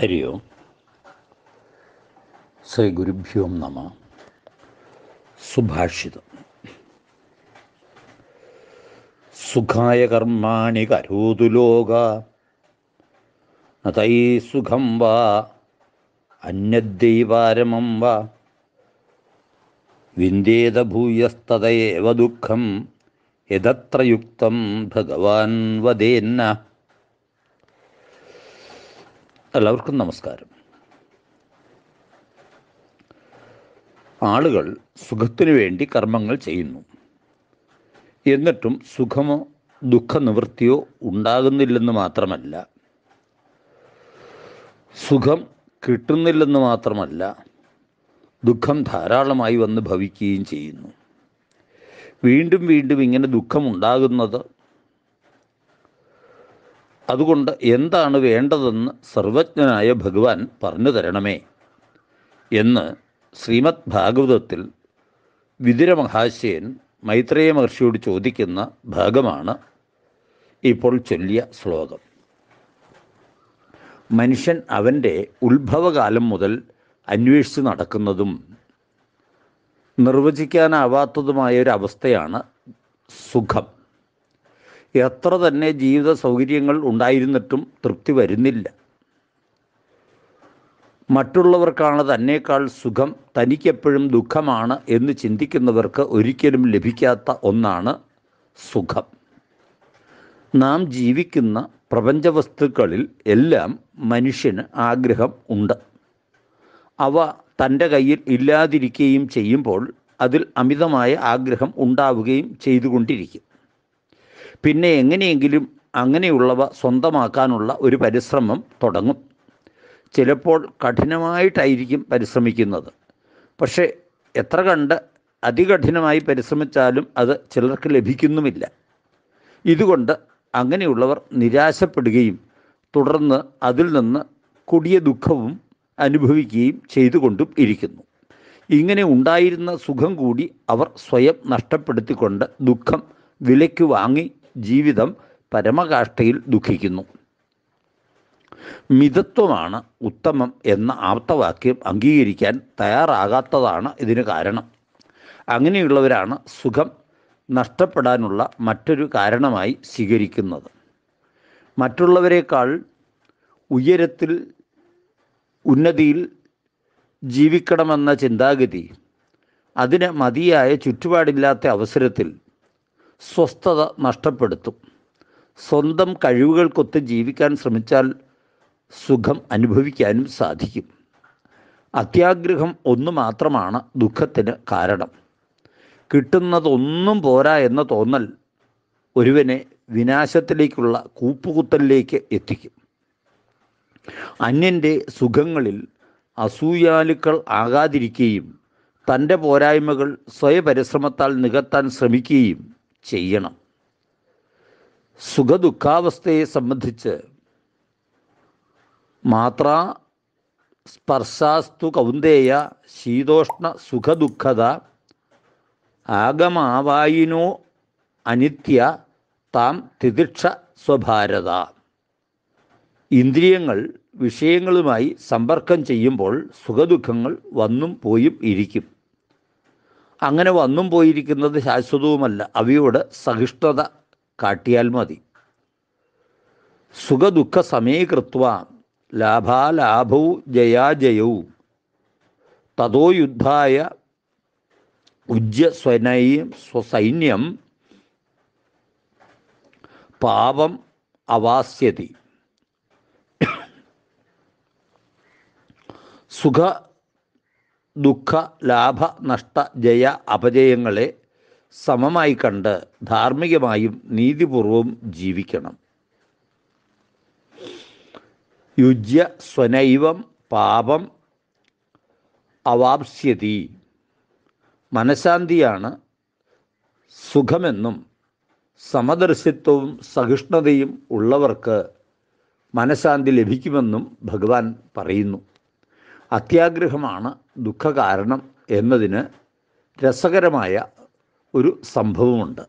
ഹരി ഓം ശ്രീ ഗുരുഭ്യോം നമ സുഭാഷിതം സുഖായ കർമാണി കരോതു ലോക തൈ സുഖം വാ അന്യദ്ദൈവാരമം വാ വിന്ദേത ഭൂയസ്തതയേവ ദുഃഖം യതത്ര യുക്തം ഭഗവാൻ വദേന്ന എല്ലാവർക്കും നമസ്കാരം ആളുകൾ സുഖത്തിനു വേണ്ടി കർമ്മങ്ങൾ ചെയ്യുന്നു എന്നിട്ടും സുഖമോ ദുഃഖനിവൃത്തിയോ ഉണ്ടാകുന്നില്ലെന്ന് മാത്രമല്ല സുഖം കിട്ടുന്നില്ലെന്ന് മാത്രമല്ല ദുഃഖം ധാരാളമായി വന്ന് ഭവിക്കുകയും ചെയ്യുന്നു വീണ്ടും വീണ്ടും ഇങ്ങനെ ദുഃഖമുണ്ടാകുന്നത് അതുകൊണ്ട് എന്താണ് വേണ്ടതെന്ന് സർവജ്ഞനായ ഭഗവാൻ പറഞ്ഞു തരണമേ എന്ന് ശ്രീമദ് ഭാഗവതത്തിൽ വിതുര മൈത്രേയ മഹർഷിയോട് ചോദിക്കുന്ന ഭാഗമാണ് ഇപ്പോൾ ചൊല്ലിയ ശ്ലോകം മനുഷ്യൻ അവൻ്റെ ഉത്ഭവകാലം മുതൽ അന്വേഷിച്ച് നടക്കുന്നതും നിർവചിക്കാനാവാത്തതുമായ ഒരു അവസ്ഥയാണ് സുഖം എത്ര തന്നെ ജീവിത സൗകര്യങ്ങൾ ഉണ്ടായിരുന്നിട്ടും തൃപ്തി വരുന്നില്ല മറ്റുള്ളവർക്കാണ് തന്നേക്കാൾ സുഖം തനിക്കെപ്പോഴും ദുഃഖമാണ് എന്ന് ചിന്തിക്കുന്നവർക്ക് ഒരിക്കലും ലഭിക്കാത്ത ഒന്നാണ് സുഖം നാം ജീവിക്കുന്ന പ്രപഞ്ചവസ്തുക്കളിൽ എല്ലാം മനുഷ്യന് ആഗ്രഹം ഉണ്ട് അവ തൻ്റെ കയ്യിൽ ഇല്ലാതിരിക്കുകയും ചെയ്യുമ്പോൾ അതിൽ അമിതമായ ആഗ്രഹം ഉണ്ടാവുകയും ചെയ്തുകൊണ്ടിരിക്കും പിന്നെ എങ്ങനെയെങ്കിലും അങ്ങനെയുള്ളവ സ്വന്തമാക്കാനുള്ള ഒരു പരിശ്രമം തുടങ്ങും ചിലപ്പോൾ കഠിനമായിട്ടായിരിക്കും പരിശ്രമിക്കുന്നത് പക്ഷേ എത്ര കണ്ട് അതികഠിനമായി പരിശ്രമിച്ചാലും അത് ചിലർക്ക് ലഭിക്കുന്നുമില്ല ഇതുകൊണ്ട് അങ്ങനെയുള്ളവർ നിരാശപ്പെടുകയും തുടർന്ന് അതിൽ നിന്ന് കൊടിയ ദുഃഖവും അനുഭവിക്കുകയും ചെയ്തുകൊണ്ടും ഇരിക്കുന്നു ഇങ്ങനെ ഉണ്ടായിരുന്ന സുഖം കൂടി അവർ സ്വയം നഷ്ടപ്പെടുത്തിക്കൊണ്ട് ദുഃഖം വിലയ്ക്ക് വാങ്ങി ജീവിതം പരമകാഷ്ഠയിൽ ദുഃഖിക്കുന്നു മിതത്വമാണ് ഉത്തമം എന്ന ആപ്തവാക്യം അംഗീകരിക്കാൻ തയ്യാറാകാത്തതാണ് ഇതിന് കാരണം അങ്ങനെയുള്ളവരാണ് സുഖം നഷ്ടപ്പെടാനുള്ള മറ്റൊരു കാരണമായി സ്വീകരിക്കുന്നത് മറ്റുള്ളവരെക്കാൾ ഉയരത്തിൽ ഉന്നതിയിൽ ജീവിക്കണമെന്ന ചിന്താഗതി അതിന് മതിയായ ചുറ്റുപാടില്ലാത്ത അവസരത്തിൽ സ്വസ്ഥത നഷ്ടപ്പെടുത്തും സ്വന്തം കഴിവുകൾക്കൊത്ത് ജീവിക്കാൻ ശ്രമിച്ചാൽ സുഖം അനുഭവിക്കാനും സാധിക്കും അത്യാഗ്രഹം ഒന്ന് മാത്രമാണ് ദുഃഖത്തിന് കാരണം കിട്ടുന്നതൊന്നും പോരാ എന്ന തോന്നൽ ഒരുവനെ വിനാശത്തിലേക്കുള്ള കൂപ്പുകുത്തലിലേക്ക് എത്തിക്കും അന്യൻ്റെ സുഖങ്ങളിൽ അസൂയാലുക്കൾ ആകാതിരിക്കുകയും തൻ്റെ പോരായ്മകൾ സ്വയപരിശ്രമത്താൽ നികത്താൻ ശ്രമിക്കുകയും ചെയ്യണം സുഖദുഃഖാവസ്ഥയെ സംബന്ധിച്ച് മാത്ര സ്പർശാസ്തു കൗന്ദേയ ശീതോഷ്ണ സുഖദുഃഖത ആഗമാവായിനോ അനിത്യ താം തിദിക്ഷ സ്വഭാരത ഇന്ദ്രിയങ്ങൾ വിഷയങ്ങളുമായി സമ്പർക്കം ചെയ്യുമ്പോൾ സുഖദുഃഖങ്ങൾ വന്നും പോയും ഇരിക്കും അങ്ങനെ വന്നും പോയിരിക്കുന്നത് ശാശ്വതവുമല്ല അവയോട് സഹിഷ്ണുത കാട്ടിയാൽ മതി സുഖദുഃഖ സമീകൃത്വ ലാഭാലാഭൗ ജയാജയൗ തതോ യുദ്ധായ ഉജ്ജസ്വനൈ സ്വസൈന്യം പാപം അവാസ്യതി സുഖ ദുഃഖ ലാഭ നഷ്ട ജയ അപജയങ്ങളെ സമമായി കണ്ട് ധാർമ്മികമായും നീതിപൂർവവും ജീവിക്കണം യുജ്യ സ്വനൈവം പാപം അവാപ്സ്യതി മനഃശാന്തിയാണ് സുഖമെന്നും സമദർശിത്വവും സഹിഷ്ണുതയും ഉള്ളവർക്ക് മനഃശാന്തി ലഭിക്കുമെന്നും ഭഗവാൻ പറയുന്നു അത്യാഗ്രഹമാണ് ദുഃഖകാരണം എന്നതിന് രസകരമായ ഒരു സംഭവമുണ്ട്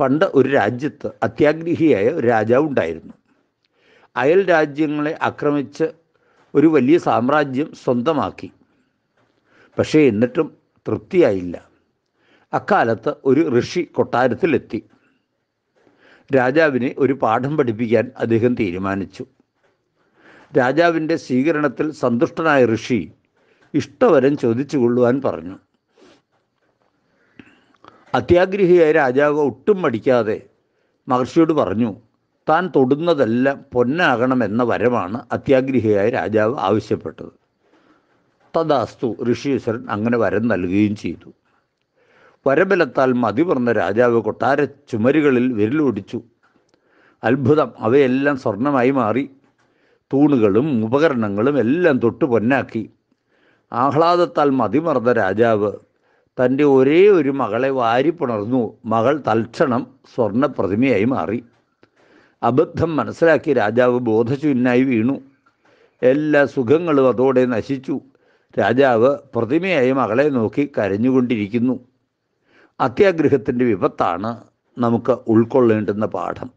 പണ്ട് ഒരു രാജ്യത്ത് അത്യാഗ്രഹിയായ ഒരു രാജാവുണ്ടായിരുന്നു അയൽ രാജ്യങ്ങളെ ആക്രമിച്ച് ഒരു വലിയ സാമ്രാജ്യം സ്വന്തമാക്കി പക്ഷേ എന്നിട്ടും തൃപ്തിയായില്ല അക്കാലത്ത് ഒരു ഋഷി കൊട്ടാരത്തിലെത്തി രാജാവിനെ ഒരു പാഠം പഠിപ്പിക്കാൻ അദ്ദേഹം തീരുമാനിച്ചു രാജാവിൻ്റെ സ്വീകരണത്തിൽ സന്തുഷ്ടനായ ഋഷി ഇഷ്ടവരം ചോദിച്ചു കൊള്ളുവാൻ പറഞ്ഞു അത്യാഗ്രഹിയായ രാജാവ് ഒട്ടും മടിക്കാതെ മഹർഷിയോട് പറഞ്ഞു താൻ തൊടുന്നതെല്ലാം പൊന്നാകണമെന്ന വരമാണ് അത്യാഗ്രഹിയായ രാജാവ് ആവശ്യപ്പെട്ടത് തദാസ്തു ഋഷീശ്വരൻ അങ്ങനെ വരം നൽകുകയും ചെയ്തു വരബലത്താൽ മതി പറഞ്ഞ രാജാവ് കൊട്ടാര ചുമരുകളിൽ വിരലൊടിച്ചു അത്ഭുതം അവയെല്ലാം സ്വർണമായി മാറി തൂണുകളും ഉപകരണങ്ങളും എല്ലാം തൊട്ട് പൊന്നാക്കി ആഹ്ലാദത്താൽ മതിമറന്ന രാജാവ് തൻ്റെ ഒരേ ഒരു മകളെ വാരിപ്പുണർന്നു മകൾ തൽക്ഷണം സ്വർണപ്രതിമയായി മാറി അബദ്ധം മനസ്സിലാക്കി രാജാവ് ബോധശൂന്യനായി വീണു എല്ലാ സുഖങ്ങളും അതോടെ നശിച്ചു രാജാവ് പ്രതിമയായി മകളെ നോക്കി കരഞ്ഞുകൊണ്ടിരിക്കുന്നു അത്യാഗ്രഹത്തിൻ്റെ വിപത്താണ് നമുക്ക് ഉൾക്കൊള്ളേണ്ടുന്ന പാഠം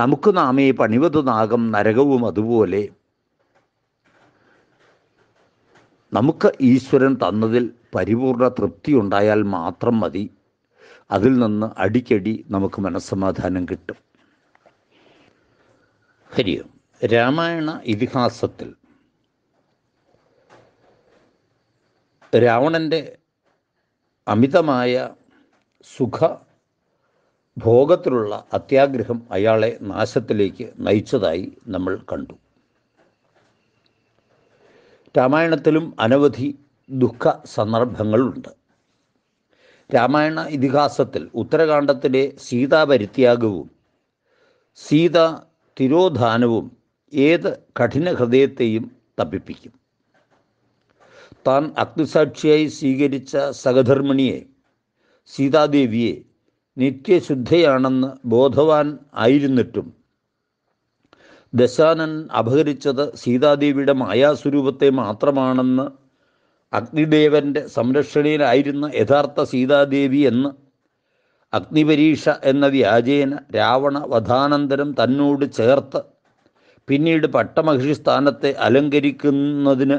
നമുക്ക് നാമേ പണിവത് നാഗം നരകവും അതുപോലെ നമുക്ക് ഈശ്വരൻ തന്നതിൽ പരിപൂർണ തൃപ്തി ഉണ്ടായാൽ മാത്രം മതി അതിൽ നിന്ന് അടിക്കടി നമുക്ക് മനസ്സമാധാനം കിട്ടും ഹരിയും രാമായണ ഇതിഹാസത്തിൽ രാവണൻ്റെ അമിതമായ സുഖ ഭോഗത്തിലുള്ള അത്യാഗ്രഹം അയാളെ നാശത്തിലേക്ക് നയിച്ചതായി നമ്മൾ കണ്ടു രാമായണത്തിലും അനവധി ദുഃഖ സന്ദർഭങ്ങളുണ്ട് രാമായണ ഇതിഹാസത്തിൽ ഉത്തരകാണ്ഡത്തിലെ സീതാപരിത്യാഗവും സീത തിരോധാനവും ഏത് കഠിന ഹൃദയത്തെയും തപ്പിപ്പിക്കും താൻ അഗ്നിസാക്ഷിയായി സ്വീകരിച്ച സഹധർമ്മിണിയെ സീതാദേവിയെ നിത്യശുദ്ധയാണെന്ന് ബോധവാൻ ആയിരുന്നിട്ടും ദശാനൻ അപഹരിച്ചത് സീതാദേവിയുടെ മായാസ്വരൂപത്തെ മാത്രമാണെന്ന് അഗ്നിദേവൻ്റെ സംരക്ഷണയിലായിരുന്ന യഥാർത്ഥ സീതാദേവി എന്ന് അഗ്നിപരീക്ഷ എന്ന വ്യാജേന രാവണ വധാനന്തരം തന്നോട് ചേർത്ത് പിന്നീട് പട്ടമഹിഷി സ്ഥാനത്തെ അലങ്കരിക്കുന്നതിന്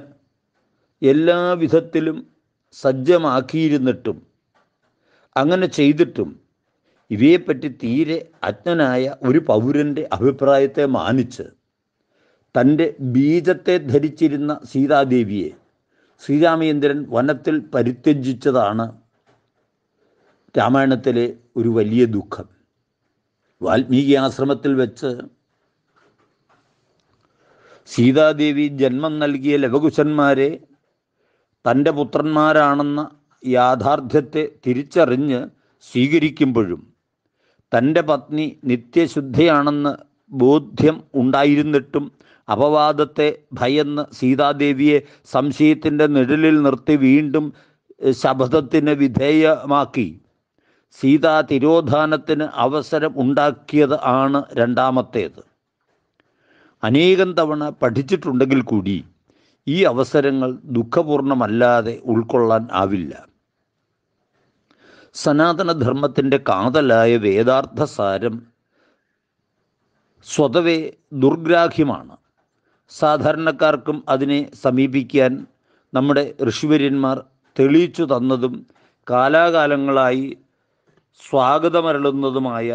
എല്ലാ വിധത്തിലും സജ്ജമാക്കിയിരുന്നിട്ടും അങ്ങനെ ചെയ്തിട്ടും ഇവയെപ്പറ്റി തീരെ അജ്ഞനായ ഒരു പൗരൻ്റെ അഭിപ്രായത്തെ മാനിച്ച് തൻ്റെ ബീജത്തെ ധരിച്ചിരുന്ന സീതാദേവിയെ ശ്രീരാമചന്ദ്രൻ വനത്തിൽ പരിത്യജിച്ചതാണ് രാമായണത്തിലെ ഒരു വലിയ ദുഃഖം വാൽമീകി ആശ്രമത്തിൽ വെച്ച് സീതാദേവി ജന്മം നൽകിയ ലവകുശന്മാരെ തൻ്റെ പുത്രന്മാരാണെന്ന യാഥാർത്ഥ്യത്തെ തിരിച്ചറിഞ്ഞ് സ്വീകരിക്കുമ്പോഴും തൻ്റെ പത്നി നിത്യശുദ്ധിയാണെന്ന് ബോധ്യം ഉണ്ടായിരുന്നിട്ടും അപവാദത്തെ ഭയന്ന് സീതാദേവിയെ സംശയത്തിൻ്റെ നിഴലിൽ നിർത്തി വീണ്ടും ശപഥത്തിന് വിധേയമാക്കി സീതാ തിരോധാനത്തിന് അവസരം ഉണ്ടാക്കിയത് ആണ് രണ്ടാമത്തേത് അനേകം തവണ പഠിച്ചിട്ടുണ്ടെങ്കിൽ കൂടി ഈ അവസരങ്ങൾ ദുഃഖപൂർണമല്ലാതെ ഉൾക്കൊള്ളാൻ ആവില്ല സനാതനധർമ്മത്തിൻ്റെ കാതലായ വേദാർത്ഥ സാരം സ്വതവേ ദുർഗ്രാഹ്യമാണ് സാധാരണക്കാർക്കും അതിനെ സമീപിക്കാൻ നമ്മുടെ ഋഷിവര്യന്മാർ തെളിയിച്ചു തന്നതും കാലാകാലങ്ങളായി സ്വാഗതമരളുന്നതുമായ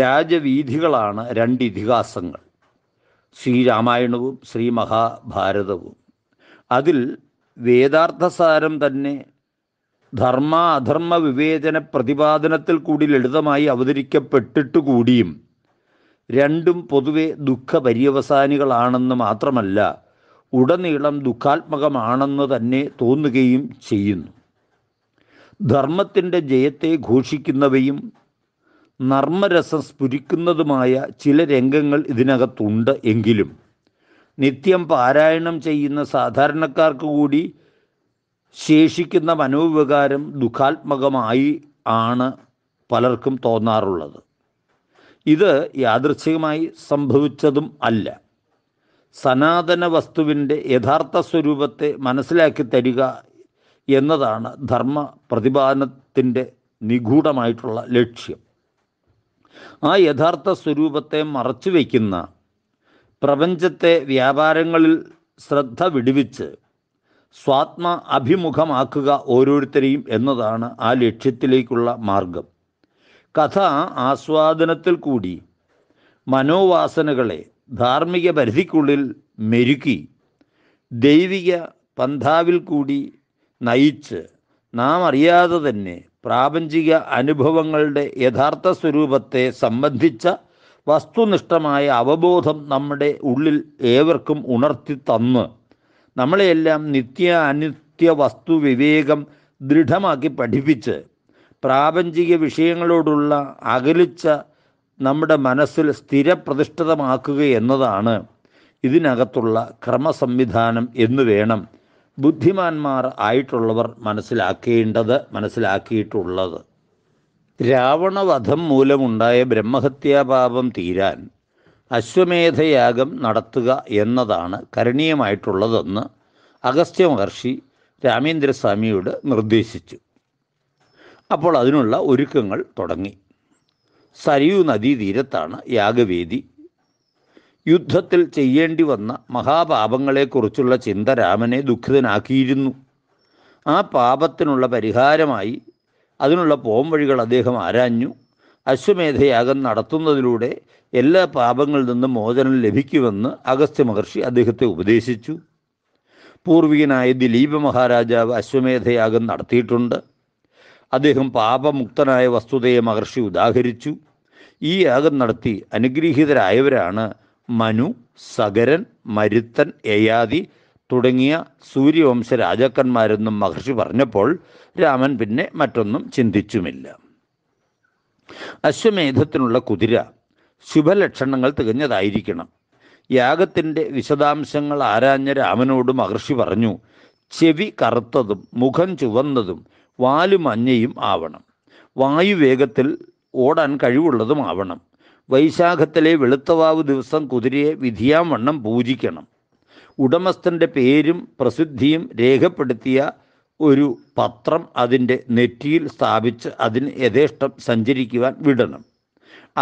രാജവീഥികളാണ് രണ്ട് ഇതിഹാസങ്ങൾ ശ്രീരാമായണവും ശ്രീ മഹാഭാരതവും അതിൽ വേദാർത്ഥസാരം തന്നെ ധർമ്മ അധർമ്മ വിവേചന പ്രതിപാദനത്തിൽ കൂടി ലളിതമായി അവതരിക്കപ്പെട്ടിട്ട് കൂടിയും രണ്ടും പൊതുവെ ദുഃഖപര്യവസാനികളാണെന്ന് മാത്രമല്ല ഉടനീളം ദുഃഖാത്മകമാണെന്ന് തന്നെ തോന്നുകയും ചെയ്യുന്നു ധർമ്മത്തിൻ്റെ ജയത്തെ ഘോഷിക്കുന്നവയും നർമ്മരസം സ്ഫുരിക്കുന്നതുമായ ചില രംഗങ്ങൾ ഇതിനകത്തുണ്ട് എങ്കിലും നിത്യം പാരായണം ചെയ്യുന്ന സാധാരണക്കാർക്ക് കൂടി ശേഷിക്കുന്ന മനോവികാരം ദുഃഖാത്മകമായി ആണ് പലർക്കും തോന്നാറുള്ളത് ഇത് യാദൃച്ഛികമായി സംഭവിച്ചതും അല്ല സനാതന വസ്തുവിൻ്റെ യഥാർത്ഥ സ്വരൂപത്തെ മനസ്സിലാക്കി തരിക എന്നതാണ് ധർമ്മ പ്രതിപാദനത്തിൻ്റെ നിഗൂഢമായിട്ടുള്ള ലക്ഷ്യം ആ യഥാർത്ഥ സ്വരൂപത്തെ മറച്ചു വയ്ക്കുന്ന പ്രപഞ്ചത്തെ വ്യാപാരങ്ങളിൽ ശ്രദ്ധ വിടുവിച്ച് സ്വാത്മ അഭിമുഖമാക്കുക ഓരോരുത്തരെയും എന്നതാണ് ആ ലക്ഷ്യത്തിലേക്കുള്ള മാർഗം കഥ ആസ്വാദനത്തിൽ കൂടി മനോവാസനകളെ ധാർമ്മിക പരിധിക്കുള്ളിൽ മെരുക്കി ദൈവിക പന്ഥാവിൽ കൂടി നയിച്ച് നാം അറിയാതെ തന്നെ പ്രാപഞ്ചിക അനുഭവങ്ങളുടെ യഥാർത്ഥ സ്വരൂപത്തെ സംബന്ധിച്ച വസ്തുനിഷ്ഠമായ അവബോധം നമ്മുടെ ഉള്ളിൽ ഏവർക്കും ഉണർത്തി തന്ന് നമ്മളെയെല്ലാം നിത്യ അനിത്യ വസ്തു വിവേകം ദൃഢമാക്കി പഠിപ്പിച്ച് പ്രാപഞ്ചിക വിഷയങ്ങളോടുള്ള അകലിച്ച നമ്മുടെ മനസ്സിൽ സ്ഥിരപ്രതിഷ്ഠിതമാക്കുക എന്നതാണ് ഇതിനകത്തുള്ള ക്രമസംവിധാനം എന്ന് വേണം ബുദ്ധിമാന്മാർ ആയിട്ടുള്ളവർ മനസ്സിലാക്കേണ്ടത് മനസ്സിലാക്കിയിട്ടുള്ളത് രാവണവധം മൂലമുണ്ടായ ബ്രഹ്മഹത്യാപാപം തീരാൻ അശ്വമേധയാഗം നടത്തുക എന്നതാണ് കരണീയമായിട്ടുള്ളതെന്ന് അഗസ്ത്യ മഹർഷി രാമേന്ദ്രസ്വാമിയോട് നിർദ്ദേശിച്ചു അപ്പോൾ അതിനുള്ള ഒരുക്കങ്ങൾ തുടങ്ങി സരയൂ നദീതീരത്താണ് യാഗവേദി യുദ്ധത്തിൽ ചെയ്യേണ്ടി വന്ന മഹാപാപങ്ങളെക്കുറിച്ചുള്ള ചിന്ത രാമനെ ദുഃഖിതനാക്കിയിരുന്നു ആ പാപത്തിനുള്ള പരിഹാരമായി അതിനുള്ള പോംവഴികൾ അദ്ദേഹം ആരാഞ്ഞു അശ്വമേധയാഗം നടത്തുന്നതിലൂടെ എല്ലാ പാപങ്ങളിൽ നിന്നും മോചനം ലഭിക്കുമെന്ന് അഗസ്ത്യ മഹർഷി അദ്ദേഹത്തെ ഉപദേശിച്ചു പൂർവികനായ ദിലീപ മഹാരാജാവ് അശ്വമേധയാഗം നടത്തിയിട്ടുണ്ട് അദ്ദേഹം പാപമുക്തനായ വസ്തുതയെ മഹർഷി ഉദാഹരിച്ചു ഈ യാഗം നടത്തി അനുഗ്രഹീതരായവരാണ് മനു സഗരൻ മരുത്തൻ യയാതി തുടങ്ങിയ സൂര്യവംശ രാജാക്കന്മാരെന്നും മഹർഷി പറഞ്ഞപ്പോൾ രാമൻ പിന്നെ മറ്റൊന്നും ചിന്തിച്ചുമില്ല അശ്വമേധത്തിനുള്ള കുതിര ശുഭലക്ഷണങ്ങൾ തികഞ്ഞതായിരിക്കണം യാഗത്തിൻ്റെ വിശദാംശങ്ങൾ ആരാഞ്ഞ രാമനോട് മഹർഷി പറഞ്ഞു ചെവി കറുത്തതും മുഖം ചുവന്നതും വാലു മഞ്ഞയും ആവണം വായുവേഗത്തിൽ ഓടാൻ കഴിവുള്ളതും ആവണം വൈശാഖത്തിലെ വെളുത്തവാവ് ദിവസം കുതിരയെ വിധിയാം വണ്ണം പൂജിക്കണം ഉടമസ്ഥൻ്റെ പേരും പ്രസിദ്ധിയും രേഖപ്പെടുത്തിയ ഒരു പത്രം അതിൻ്റെ നെറ്റിയിൽ സ്ഥാപിച്ച് അതിന് യഥേഷ്ടം സഞ്ചരിക്കുവാൻ വിടണം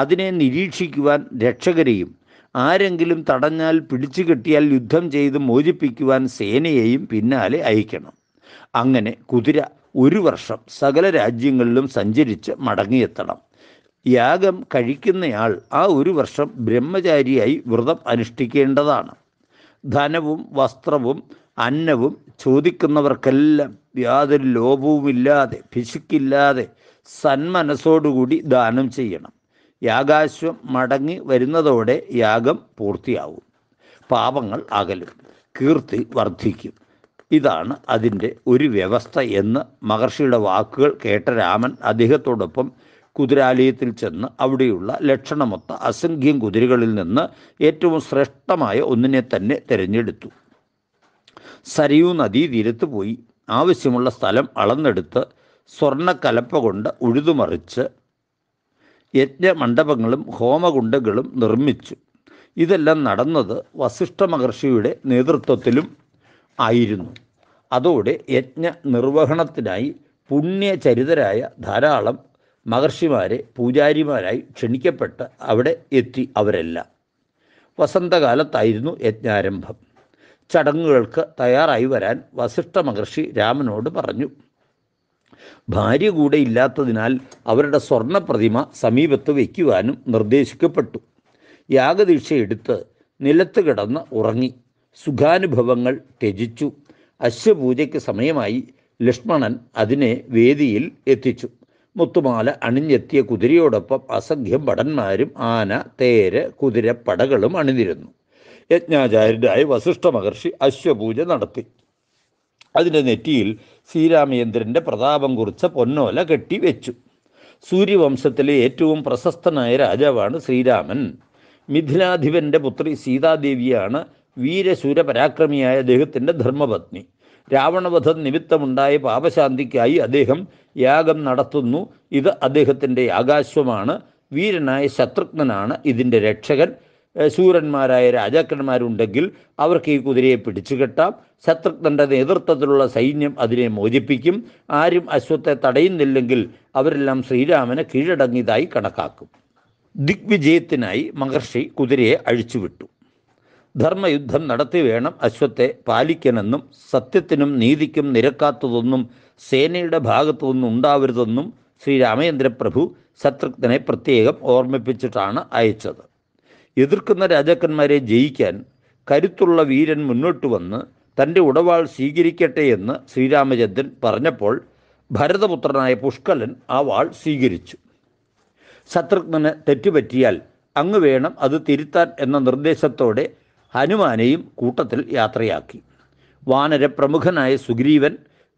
അതിനെ നിരീക്ഷിക്കുവാൻ രക്ഷകരെയും ആരെങ്കിലും തടഞ്ഞാൽ പിടിച്ചു കെട്ടിയാൽ യുദ്ധം ചെയ്ത് മോചിപ്പിക്കുവാൻ സേനയെയും പിന്നാലെ അയക്കണം അങ്ങനെ കുതിര ഒരു വർഷം സകല രാജ്യങ്ങളിലും സഞ്ചരിച്ച് മടങ്ങിയെത്തണം യാഗം കഴിക്കുന്നയാൾ ആ ഒരു വർഷം ബ്രഹ്മചാരിയായി വ്രതം അനുഷ്ഠിക്കേണ്ടതാണ് ധനവും വസ്ത്രവും അന്നവും ചോദിക്കുന്നവർക്കെല്ലാം യാതൊരു ലോഭവുമില്ലാതെ പിശുക്കില്ലാതെ സന്മനസ്സോടുകൂടി ദാനം ചെയ്യണം യാഗാശ്വം മടങ്ങി വരുന്നതോടെ യാഗം പൂർത്തിയാവും പാപങ്ങൾ അകലും കീർത്തി വർദ്ധിക്കും ഇതാണ് അതിൻ്റെ ഒരു വ്യവസ്ഥ എന്ന് മഹർഷിയുടെ വാക്കുകൾ കേട്ട രാമൻ അദ്ദേഹത്തോടൊപ്പം കുതിരാലയത്തിൽ ചെന്ന് അവിടെയുള്ള ലക്ഷണമൊത്ത അസംഖ്യം കുതിരകളിൽ നിന്ന് ഏറ്റവും ശ്രേഷ്ഠമായ ഒന്നിനെ തന്നെ തിരഞ്ഞെടുത്തു സരയൂ നദീ തീരത്ത് പോയി ആവശ്യമുള്ള സ്ഥലം അളന്നെടുത്ത് സ്വർണ്ണ കലപ്പ കൊണ്ട് ഉഴുതുമറിച്ച് യജ്ഞമണ്ഡപങ്ങളും ഹോമകുണ്ടകളും നിർമ്മിച്ചു ഇതെല്ലാം നടന്നത് വസിഷ്ഠ മഹർഷിയുടെ നേതൃത്വത്തിലും ആയിരുന്നു അതോടെ യജ്ഞ നിർവഹണത്തിനായി പുണ്യചരിതരായ ധാരാളം മഹർഷിമാരെ പൂജാരിമാരായി ക്ഷണിക്കപ്പെട്ട് അവിടെ എത്തി അവരെല്ലാം വസന്തകാലത്തായിരുന്നു യജ്ഞാരംഭം ചടങ്ങുകൾക്ക് തയ്യാറായി വരാൻ വസിഷ്ഠ മഹർഷി രാമനോട് പറഞ്ഞു ഭാര്യ കൂടെ ഇല്ലാത്തതിനാൽ അവരുടെ സ്വർണ്ണ പ്രതിമ സമീപത്ത് വയ്ക്കുവാനും നിർദ്ദേശിക്കപ്പെട്ടു യാഗദീക്ഷ എടുത്ത് നിലത്ത് കിടന്ന് ഉറങ്ങി സുഖാനുഭവങ്ങൾ ത്യജിച്ചു അശ്വപൂജയ്ക്ക് സമയമായി ലക്ഷ്മണൻ അതിനെ വേദിയിൽ എത്തിച്ചു മുത്തുമാല അണിഞ്ഞെത്തിയ കുതിരയോടൊപ്പം അസംഖ്യം ഭടന്മാരും ആന തേര് കുതിരപ്പടകളും പടകളും അണിനിരുന്നു യജ്ഞാചാര്യരായ വസിഷ്ഠ മഹർഷി അശ്വപൂജ നടത്തി അതിൻ്റെ നെറ്റിയിൽ ശ്രീരാമചന്ദ്രൻ്റെ പ്രതാപം കുറിച്ച പൊന്നോല കെട്ടി വെച്ചു സൂര്യവംശത്തിലെ ഏറ്റവും പ്രശസ്തനായ രാജാവാണ് ശ്രീരാമൻ മിഥിലാധിപൻ്റെ പുത്രി സീതാദേവിയാണ് വീരശൂരപരാക്രമിയായ അദ്ദേഹത്തിൻ്റെ ധർമ്മപത്നി രാവണവധം നിമിത്തമുണ്ടായ പാപശാന്തിക്കായി അദ്ദേഹം യാഗം നടത്തുന്നു ഇത് അദ്ദേഹത്തിൻ്റെ ആകാശമാണ് വീരനായ ശത്രുഘ്നനാണ് ഇതിൻ്റെ രക്ഷകൻ ശൂരന്മാരായ രാജാക്കന്മാരുണ്ടെങ്കിൽ അവർക്ക് ഈ കുതിരയെ പിടിച്ചു കെട്ടാം ശത്രുഘ്നൻ്റെ നേതൃത്വത്തിലുള്ള സൈന്യം അതിനെ മോചിപ്പിക്കും ആരും അശ്വത്തെ തടയുന്നില്ലെങ്കിൽ അവരെല്ലാം ശ്രീരാമനെ കീഴടങ്ങിയതായി കണക്കാക്കും ദിഗ്വിജയത്തിനായി മഹർഷി കുതിരയെ അഴിച്ചുവിട്ടു ധർമ്മയുദ്ധം നടത്തി വേണം അശ്വത്തെ പാലിക്കണമെന്നും സത്യത്തിനും നീതിക്കും നിരക്കാത്തതൊന്നും സേനയുടെ ഭാഗത്തു നിന്നും ഉണ്ടാവരുതെന്നും ശ്രീരാമചന്ദ്രപ്രഭു ശത്രുഘ്നെ പ്രത്യേകം ഓർമ്മിപ്പിച്ചിട്ടാണ് അയച്ചത് എതിർക്കുന്ന രാജാക്കന്മാരെ ജയിക്കാൻ കരുത്തുള്ള വീരൻ മുന്നോട്ട് വന്ന് തൻ്റെ ഉടവാൾ സ്വീകരിക്കട്ടെ എന്ന് ശ്രീരാമചന്ദ്രൻ പറഞ്ഞപ്പോൾ ഭരതപുത്രനായ പുഷ്കലൻ ആ വാൾ സ്വീകരിച്ചു ശത്രുഘ്നന് തെറ്റുപറ്റിയാൽ അങ്ങ് വേണം അത് തിരുത്താൻ എന്ന നിർദ്ദേശത്തോടെ ഹനുമാനെയും കൂട്ടത്തിൽ യാത്രയാക്കി വാനര പ്രമുഖനായ സുഗ്രീവൻ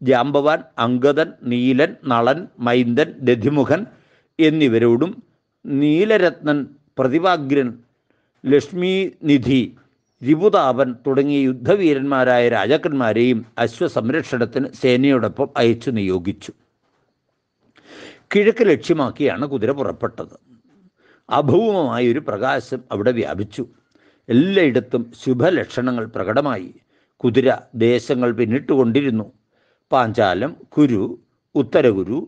ജാമ്പവാൻ അങ്കദൻ നീലൻ നളൻ മൈന്ദൻ ദധിമുഖൻ എന്നിവരോടും നീലരത്നൻ പ്രതിഭാഗ്രൻ ലക്ഷ്മി നിധി രിപുതാപൻ തുടങ്ങിയ യുദ്ധവീരന്മാരായ രാജാക്കന്മാരെയും അശ്വസംരക്ഷണത്തിന് സേനയോടൊപ്പം അയച്ചു നിയോഗിച്ചു കിഴക്ക് ലക്ഷ്യമാക്കിയാണ് കുതിര പുറപ്പെട്ടത് അഭൗമമായ ഒരു പ്രകാശം അവിടെ വ്യാപിച്ചു എല്ലായിടത്തും ശുഭലക്ഷണങ്ങൾ പ്രകടമായി കുതിര ദേശങ്ങൾ പിന്നിട്ടുകൊണ്ടിരുന്നു പാഞ്ചാലം കുരു ഉത്തരകുരു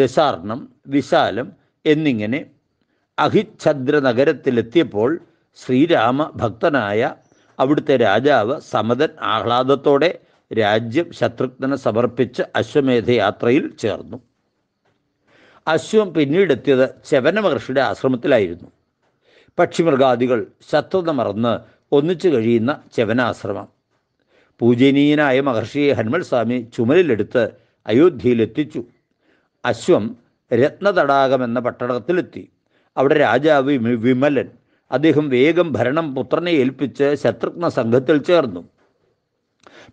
ദശാർണം വിശാലം എന്നിങ്ങനെ അഹിച്ഛദ്ര നഗരത്തിലെത്തിയപ്പോൾ ശ്രീരാമ ഭക്തനായ അവിടുത്തെ രാജാവ് സമതൻ ആഹ്ലാദത്തോടെ രാജ്യം ശത്രുഘ്നന് സമർപ്പിച്ച് അശ്വമേധയാത്രയിൽ ചേർന്നു അശ്വം പിന്നീടെത്തിയത് ചവന മഹർഷിയുടെ ആശ്രമത്തിലായിരുന്നു പക്ഷിമൃഗാദികൾ ശത്രുത മറന്ന് ഒന്നിച്ചു കഴിയുന്ന ചവനാശ്രമം പൂജനീയനായ മഹർഷിയെ ഹനുമൽ സ്വാമി ചുമലിലെടുത്ത് അയോധ്യയിലെത്തിച്ചു അശ്വം രത്നതടാകമെന്ന എന്ന പട്ടണത്തിലെത്തി അവിടെ രാജാവ് വിമലൻ അദ്ദേഹം വേഗം ഭരണം പുത്രനെ ഏൽപ്പിച്ച് ശത്രുഘ്ന സംഘത്തിൽ ചേർന്നു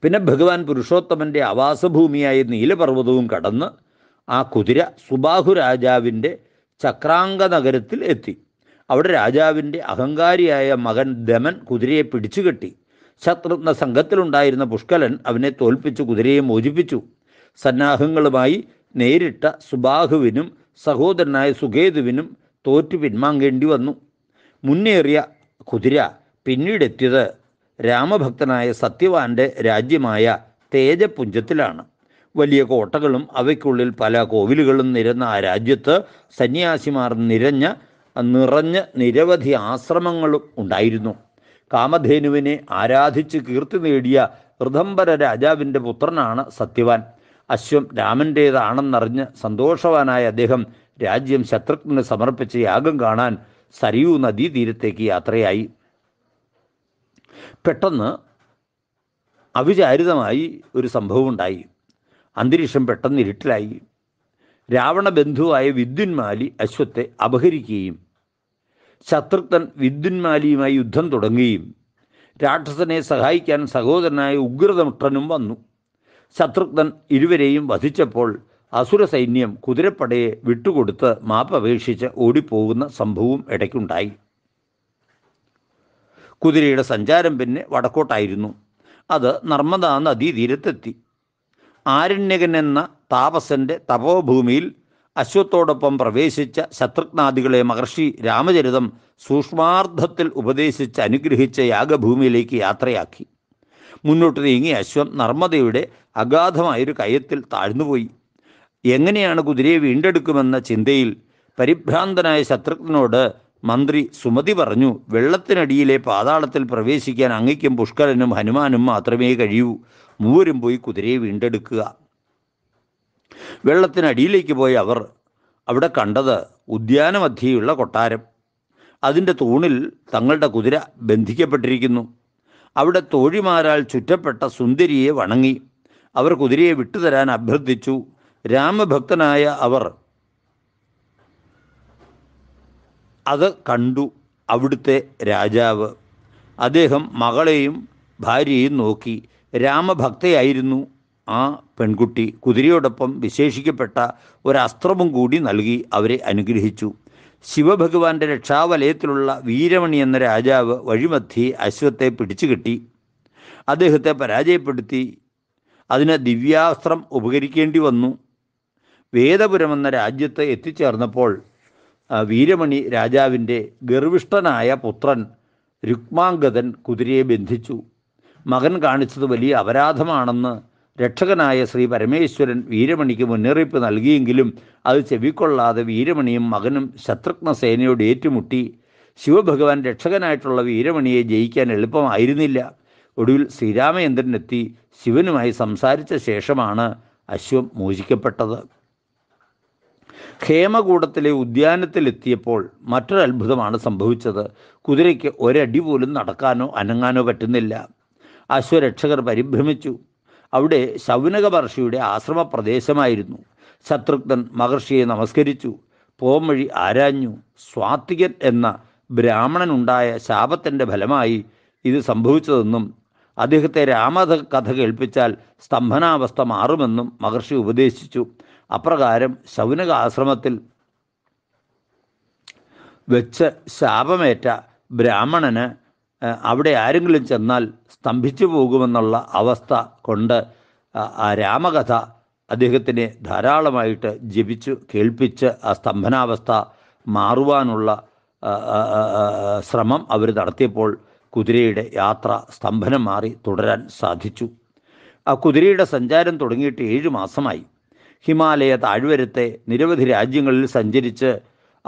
പിന്നെ ഭഗവാൻ പുരുഷോത്തമൻ്റെ ആവാസഭൂമിയായ നീലപർവ്വതവും കടന്ന് ആ കുതിര സുബാഹു രാജാവിൻ്റെ ചക്രാംഗ നഗരത്തിൽ എത്തി അവിടെ രാജാവിൻ്റെ അഹങ്കാരിയായ മകൻ ദമൻ കുതിരയെ പിടിച്ചുകെട്ടി ശത്രുഘ്ന സംഘത്തിലുണ്ടായിരുന്ന പുഷ്കലൻ അവനെ തോൽപ്പിച്ച് കുതിരയെ മോചിപ്പിച്ചു സന്നാഹങ്ങളുമായി നേരിട്ട സുബാഹുവിനും സഹോദരനായ സുഖേതുവിനും തോറ്റു പിന്മാങ്ങേണ്ടി വന്നു മുന്നേറിയ കുതിര പിന്നീടെത്തിയത് രാമഭക്തനായ സത്യവാന്റെ രാജ്യമായ തേജപുഞ്ചത്തിലാണ് വലിയ കോട്ടകളും അവയ്ക്കുള്ളിൽ പല കോവിലുകളും നിരന്ന ആ രാജ്യത്ത് സന്യാസിമാർ നിരഞ്ഞ നിറഞ്ഞ നിരവധി ആശ്രമങ്ങളും ഉണ്ടായിരുന്നു കാമധേനുവിനെ ആരാധിച്ച് കീർത്തി നേടിയ ഋതംബര രാജാവിൻ്റെ പുത്രനാണ് സത്യവാൻ അശ്വം രാമൻ്റേതാണെന്നറിഞ്ഞ് സന്തോഷവാനായ അദ്ദേഹം രാജ്യം ശത്രുഘ്നന് സമർപ്പിച്ച യാഗം കാണാൻ സരിയു നദീതീരത്തേക്ക് യാത്രയായി പെട്ടെന്ന് അവിചാരിതമായി ഒരു സംഭവം ഉണ്ടായി അന്തരീക്ഷം പെട്ടെന്ന് ഇരുട്ടിലായി ബന്ധുവായ വിദ്യുന്മാലി അശ്വത്തെ അപഹരിക്കുകയും ശത്രുഘ്നൻ വിദ്യുന്മാലിയുമായി യുദ്ധം തുടങ്ങുകയും രാക്ഷസനെ സഹായിക്കാൻ സഹോദരനായ ഉഗ്രതമുട്ടനും വന്നു ശത്രുഘ്നൻ ഇരുവരെയും വധിച്ചപ്പോൾ അസുര സൈന്യം കുതിരപ്പടയെ വിട്ടുകൊടുത്ത് മാപ്പപേക്ഷിച്ച് ഓടിപ്പോകുന്ന സംഭവവും ഇടയ്ക്കുണ്ടായി കുതിരയുടെ സഞ്ചാരം പിന്നെ വടക്കോട്ടായിരുന്നു അത് നർമ്മദ തീരത്തെത്തി ആരണ്യകൻ എന്ന താപസന്റെ തപോഭൂമിയിൽ അശ്വത്തോടൊപ്പം പ്രവേശിച്ച ശത്രുഘ്നാദികളെ മഹർഷി രാമചരിതം സൂക്ഷ്മാർത്ഥത്തിൽ ഉപദേശിച്ച് അനുഗ്രഹിച്ച യാഗഭൂമിയിലേക്ക് യാത്രയാക്കി മുന്നോട്ട് നീങ്ങിയ അശ്വം നർമ്മദയുടെ അഗാധമായൊരു കയത്തിൽ താഴ്ന്നുപോയി എങ്ങനെയാണ് കുതിരയെ വീണ്ടെടുക്കുമെന്ന ചിന്തയിൽ പരിഭ്രാന്തനായ ശത്രുഘ്നോട് മന്ത്രി സുമതി പറഞ്ഞു വെള്ളത്തിനടിയിലെ പാതാളത്തിൽ പ്രവേശിക്കാൻ അങ്ങയ്ക്കും പുഷ്കരനും ഹനുമാനും മാത്രമേ കഴിയൂ മൂവരും പോയി കുതിരയെ വീണ്ടെടുക്കുക വെള്ളത്തിനടിയിലേക്ക് പോയി അവർ അവിടെ കണ്ടത് ഉദ്യാനമധ്യയുള്ള കൊട്ടാരം അതിൻ്റെ തൂണിൽ തങ്ങളുടെ കുതിര ബന്ധിക്കപ്പെട്ടിരിക്കുന്നു അവിടെ തോഴിമാരാൽ ചുറ്റപ്പെട്ട സുന്ദരിയെ വണങ്ങി അവർ കുതിരയെ വിട്ടുതരാൻ അഭ്യർത്ഥിച്ചു രാമഭക്തനായ അവർ അത് കണ്ടു അവിടുത്തെ രാജാവ് അദ്ദേഹം മകളെയും ഭാര്യയെയും നോക്കി രാമഭക്തയായിരുന്നു ആ പെൺകുട്ടി കുതിരയോടൊപ്പം വിശേഷിക്കപ്പെട്ട ഒരസ്ത്രവും കൂടി നൽകി അവരെ അനുഗ്രഹിച്ചു ശിവഭഗവാന്റെ രക്ഷാവലയത്തിലുള്ള വീരമണി എന്ന രാജാവ് വഴിമത്തി അശ്വത്തെ പിടിച്ചുകെട്ടി അദ്ദേഹത്തെ പരാജയപ്പെടുത്തി അതിന് ദിവ്യാസ്ത്രം ഉപകരിക്കേണ്ടി വന്നു വേദപുരം എന്ന രാജ്യത്ത് എത്തിച്ചേർന്നപ്പോൾ വീരമണി രാജാവിൻ്റെ ഗർവിഷ്ഠനായ പുത്രൻ രുക്മാംഗതൻ കുതിരയെ ബന്ധിച്ചു മകൻ കാണിച്ചത് വലിയ അപരാധമാണെന്ന് രക്ഷകനായ ശ്രീ പരമേശ്വരൻ വീരമണിക്ക് മുന്നറിയിപ്പ് നൽകിയെങ്കിലും അത് ചെവിക്കൊള്ളാതെ വീരമണിയും മകനും ശത്രുഘ്ന സേനയോട് ഏറ്റുമുട്ടി ശിവഭഗവാൻ രക്ഷകനായിട്ടുള്ള വീരമണിയെ ജയിക്കാൻ എളുപ്പമായിരുന്നില്ല ഒടുവിൽ ശ്രീരാമചന്ദ്രനെത്തി ശിവനുമായി സംസാരിച്ച ശേഷമാണ് അശ്വം മോചിക്കപ്പെട്ടത് ഖേമകൂടത്തിലെ ഉദ്യാനത്തിലെത്തിയപ്പോൾ മറ്റൊരു അത്ഭുതമാണ് സംഭവിച്ചത് കുതിരയ്ക്ക് ഒരടി പോലും നടക്കാനോ അനങ്ങാനോ പറ്റുന്നില്ല അശ്വരക്ഷകർ പരിഭ്രമിച്ചു അവിടെ ശൗനക മഹർഷിയുടെ ആശ്രമ പ്രദേശമായിരുന്നു ശത്രുഘ്നൻ മഹർഷിയെ നമസ്കരിച്ചു പോംവഴി ആരാഞ്ഞു സ്വാത്തികൻ എന്ന ബ്രാഹ്മണനുണ്ടായ ശാപത്തിൻ്റെ ഫലമായി ഇത് സംഭവിച്ചതെന്നും അദ്ദേഹത്തെ രാമകഥ കേൾപ്പിച്ചാൽ സ്തംഭനാവസ്ഥ മാറുമെന്നും മഹർഷി ഉപദേശിച്ചു അപ്രകാരം ശൗനക ആശ്രമത്തിൽ വെച്ച് ശാപമേറ്റ ബ്രാഹ്മണന് അവിടെ ആരെങ്കിലും ചെന്നാൽ സ്തംഭിച്ചു പോകുമെന്നുള്ള അവസ്ഥ കൊണ്ട് ആ രാമകഥ അദ്ദേഹത്തിനെ ധാരാളമായിട്ട് ജപിച്ചു കേൾപ്പിച്ച് ആ സ്തംഭനാവസ്ഥ മാറുവാനുള്ള ശ്രമം അവർ നടത്തിയപ്പോൾ കുതിരയുടെ യാത്ര സ്തംഭനം മാറി തുടരാൻ സാധിച്ചു ആ കുതിരയുടെ സഞ്ചാരം തുടങ്ങിയിട്ട് ഏഴ് മാസമായി ഹിമാലയ താഴ്വരത്തെ നിരവധി രാജ്യങ്ങളിൽ സഞ്ചരിച്ച്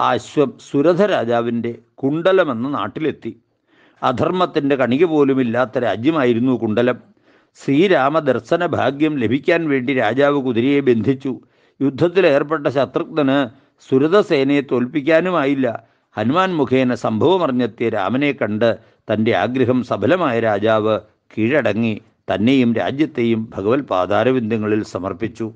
അശ്വം സുരഥ രാജാവിൻ്റെ കുണ്ടലമെന്ന നാട്ടിലെത്തി അധർമ്മത്തിൻ്റെ കണിക പോലുമില്ലാത്ത രാജ്യമായിരുന്നു കുണ്ടലം ശ്രീരാമദർശന ഭാഗ്യം ലഭിക്കാൻ വേണ്ടി രാജാവ് കുതിരയെ ബന്ധിച്ചു യുദ്ധത്തിലേർപ്പെട്ട ശത്രുഘ്നന് സുരതസേനയെ തോൽപ്പിക്കാനുമായില്ല ഹനുമാൻ മുഖേന സംഭവമറിഞ്ഞെത്തിയ രാമനെ കണ്ട് തൻ്റെ ആഗ്രഹം സഫലമായ രാജാവ് കീഴടങ്ങി തന്നെയും രാജ്യത്തെയും ഭഗവത് പാദാരവിന്ദങ്ങളിൽ സമർപ്പിച്ചു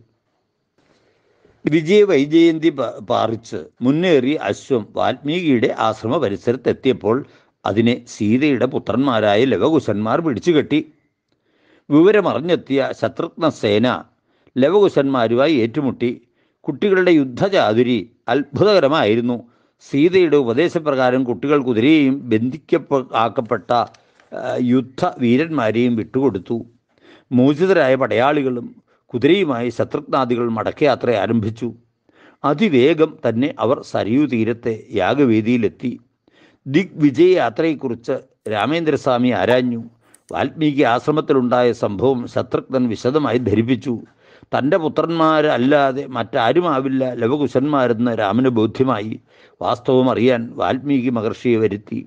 വിജയ വൈജയന്തി പാറിച്ച് മുന്നേറി അശ്വം വാൽമീകിയുടെ ആശ്രമ പരിസരത്തെത്തിയപ്പോൾ അതിനെ സീതയുടെ പുത്രന്മാരായ ലവകുശന്മാർ പിടിച്ചുകെട്ടി വിവരമറിഞ്ഞെത്തിയ ശത്രുഘ്ന സേന ലവകുശന്മാരുമായി ഏറ്റുമുട്ടി കുട്ടികളുടെ യുദ്ധചാതുരി അത്ഭുതകരമായിരുന്നു സീതയുടെ ഉപദേശപ്രകാരം കുട്ടികൾ കുതിരയെയും ബന്ധിക്കപ്പ ആക്കപ്പെട്ട യുദ്ധ വീരന്മാരെയും വിട്ടുകൊടുത്തു മോചിതരായ പടയാളികളും കുതിരയുമായി ശത്രുഘ്നാദികൾ മടക്കയാത്ര ആരംഭിച്ചു അതിവേഗം തന്നെ അവർ സരയൂ തീരത്തെ യാഗവേദിയിലെത്തി ദിഗ്വിജയ യാത്രയെക്കുറിച്ച് രാമേന്ദ്രസ്വാമി ആരാഞ്ഞു വാൽമീകി ആശ്രമത്തിലുണ്ടായ സംഭവം ശത്രുഘ്നൻ വിശദമായി ധരിപ്പിച്ചു തൻ്റെ പുത്രന്മാരല്ലാതെ മറ്റാരുമാവില്ല ലവകുശന്മാരെന്ന് രാമന് ബോധ്യമായി വാസ്തവം അറിയാൻ വാൽമീകി മഹർഷിയെ വരുത്തി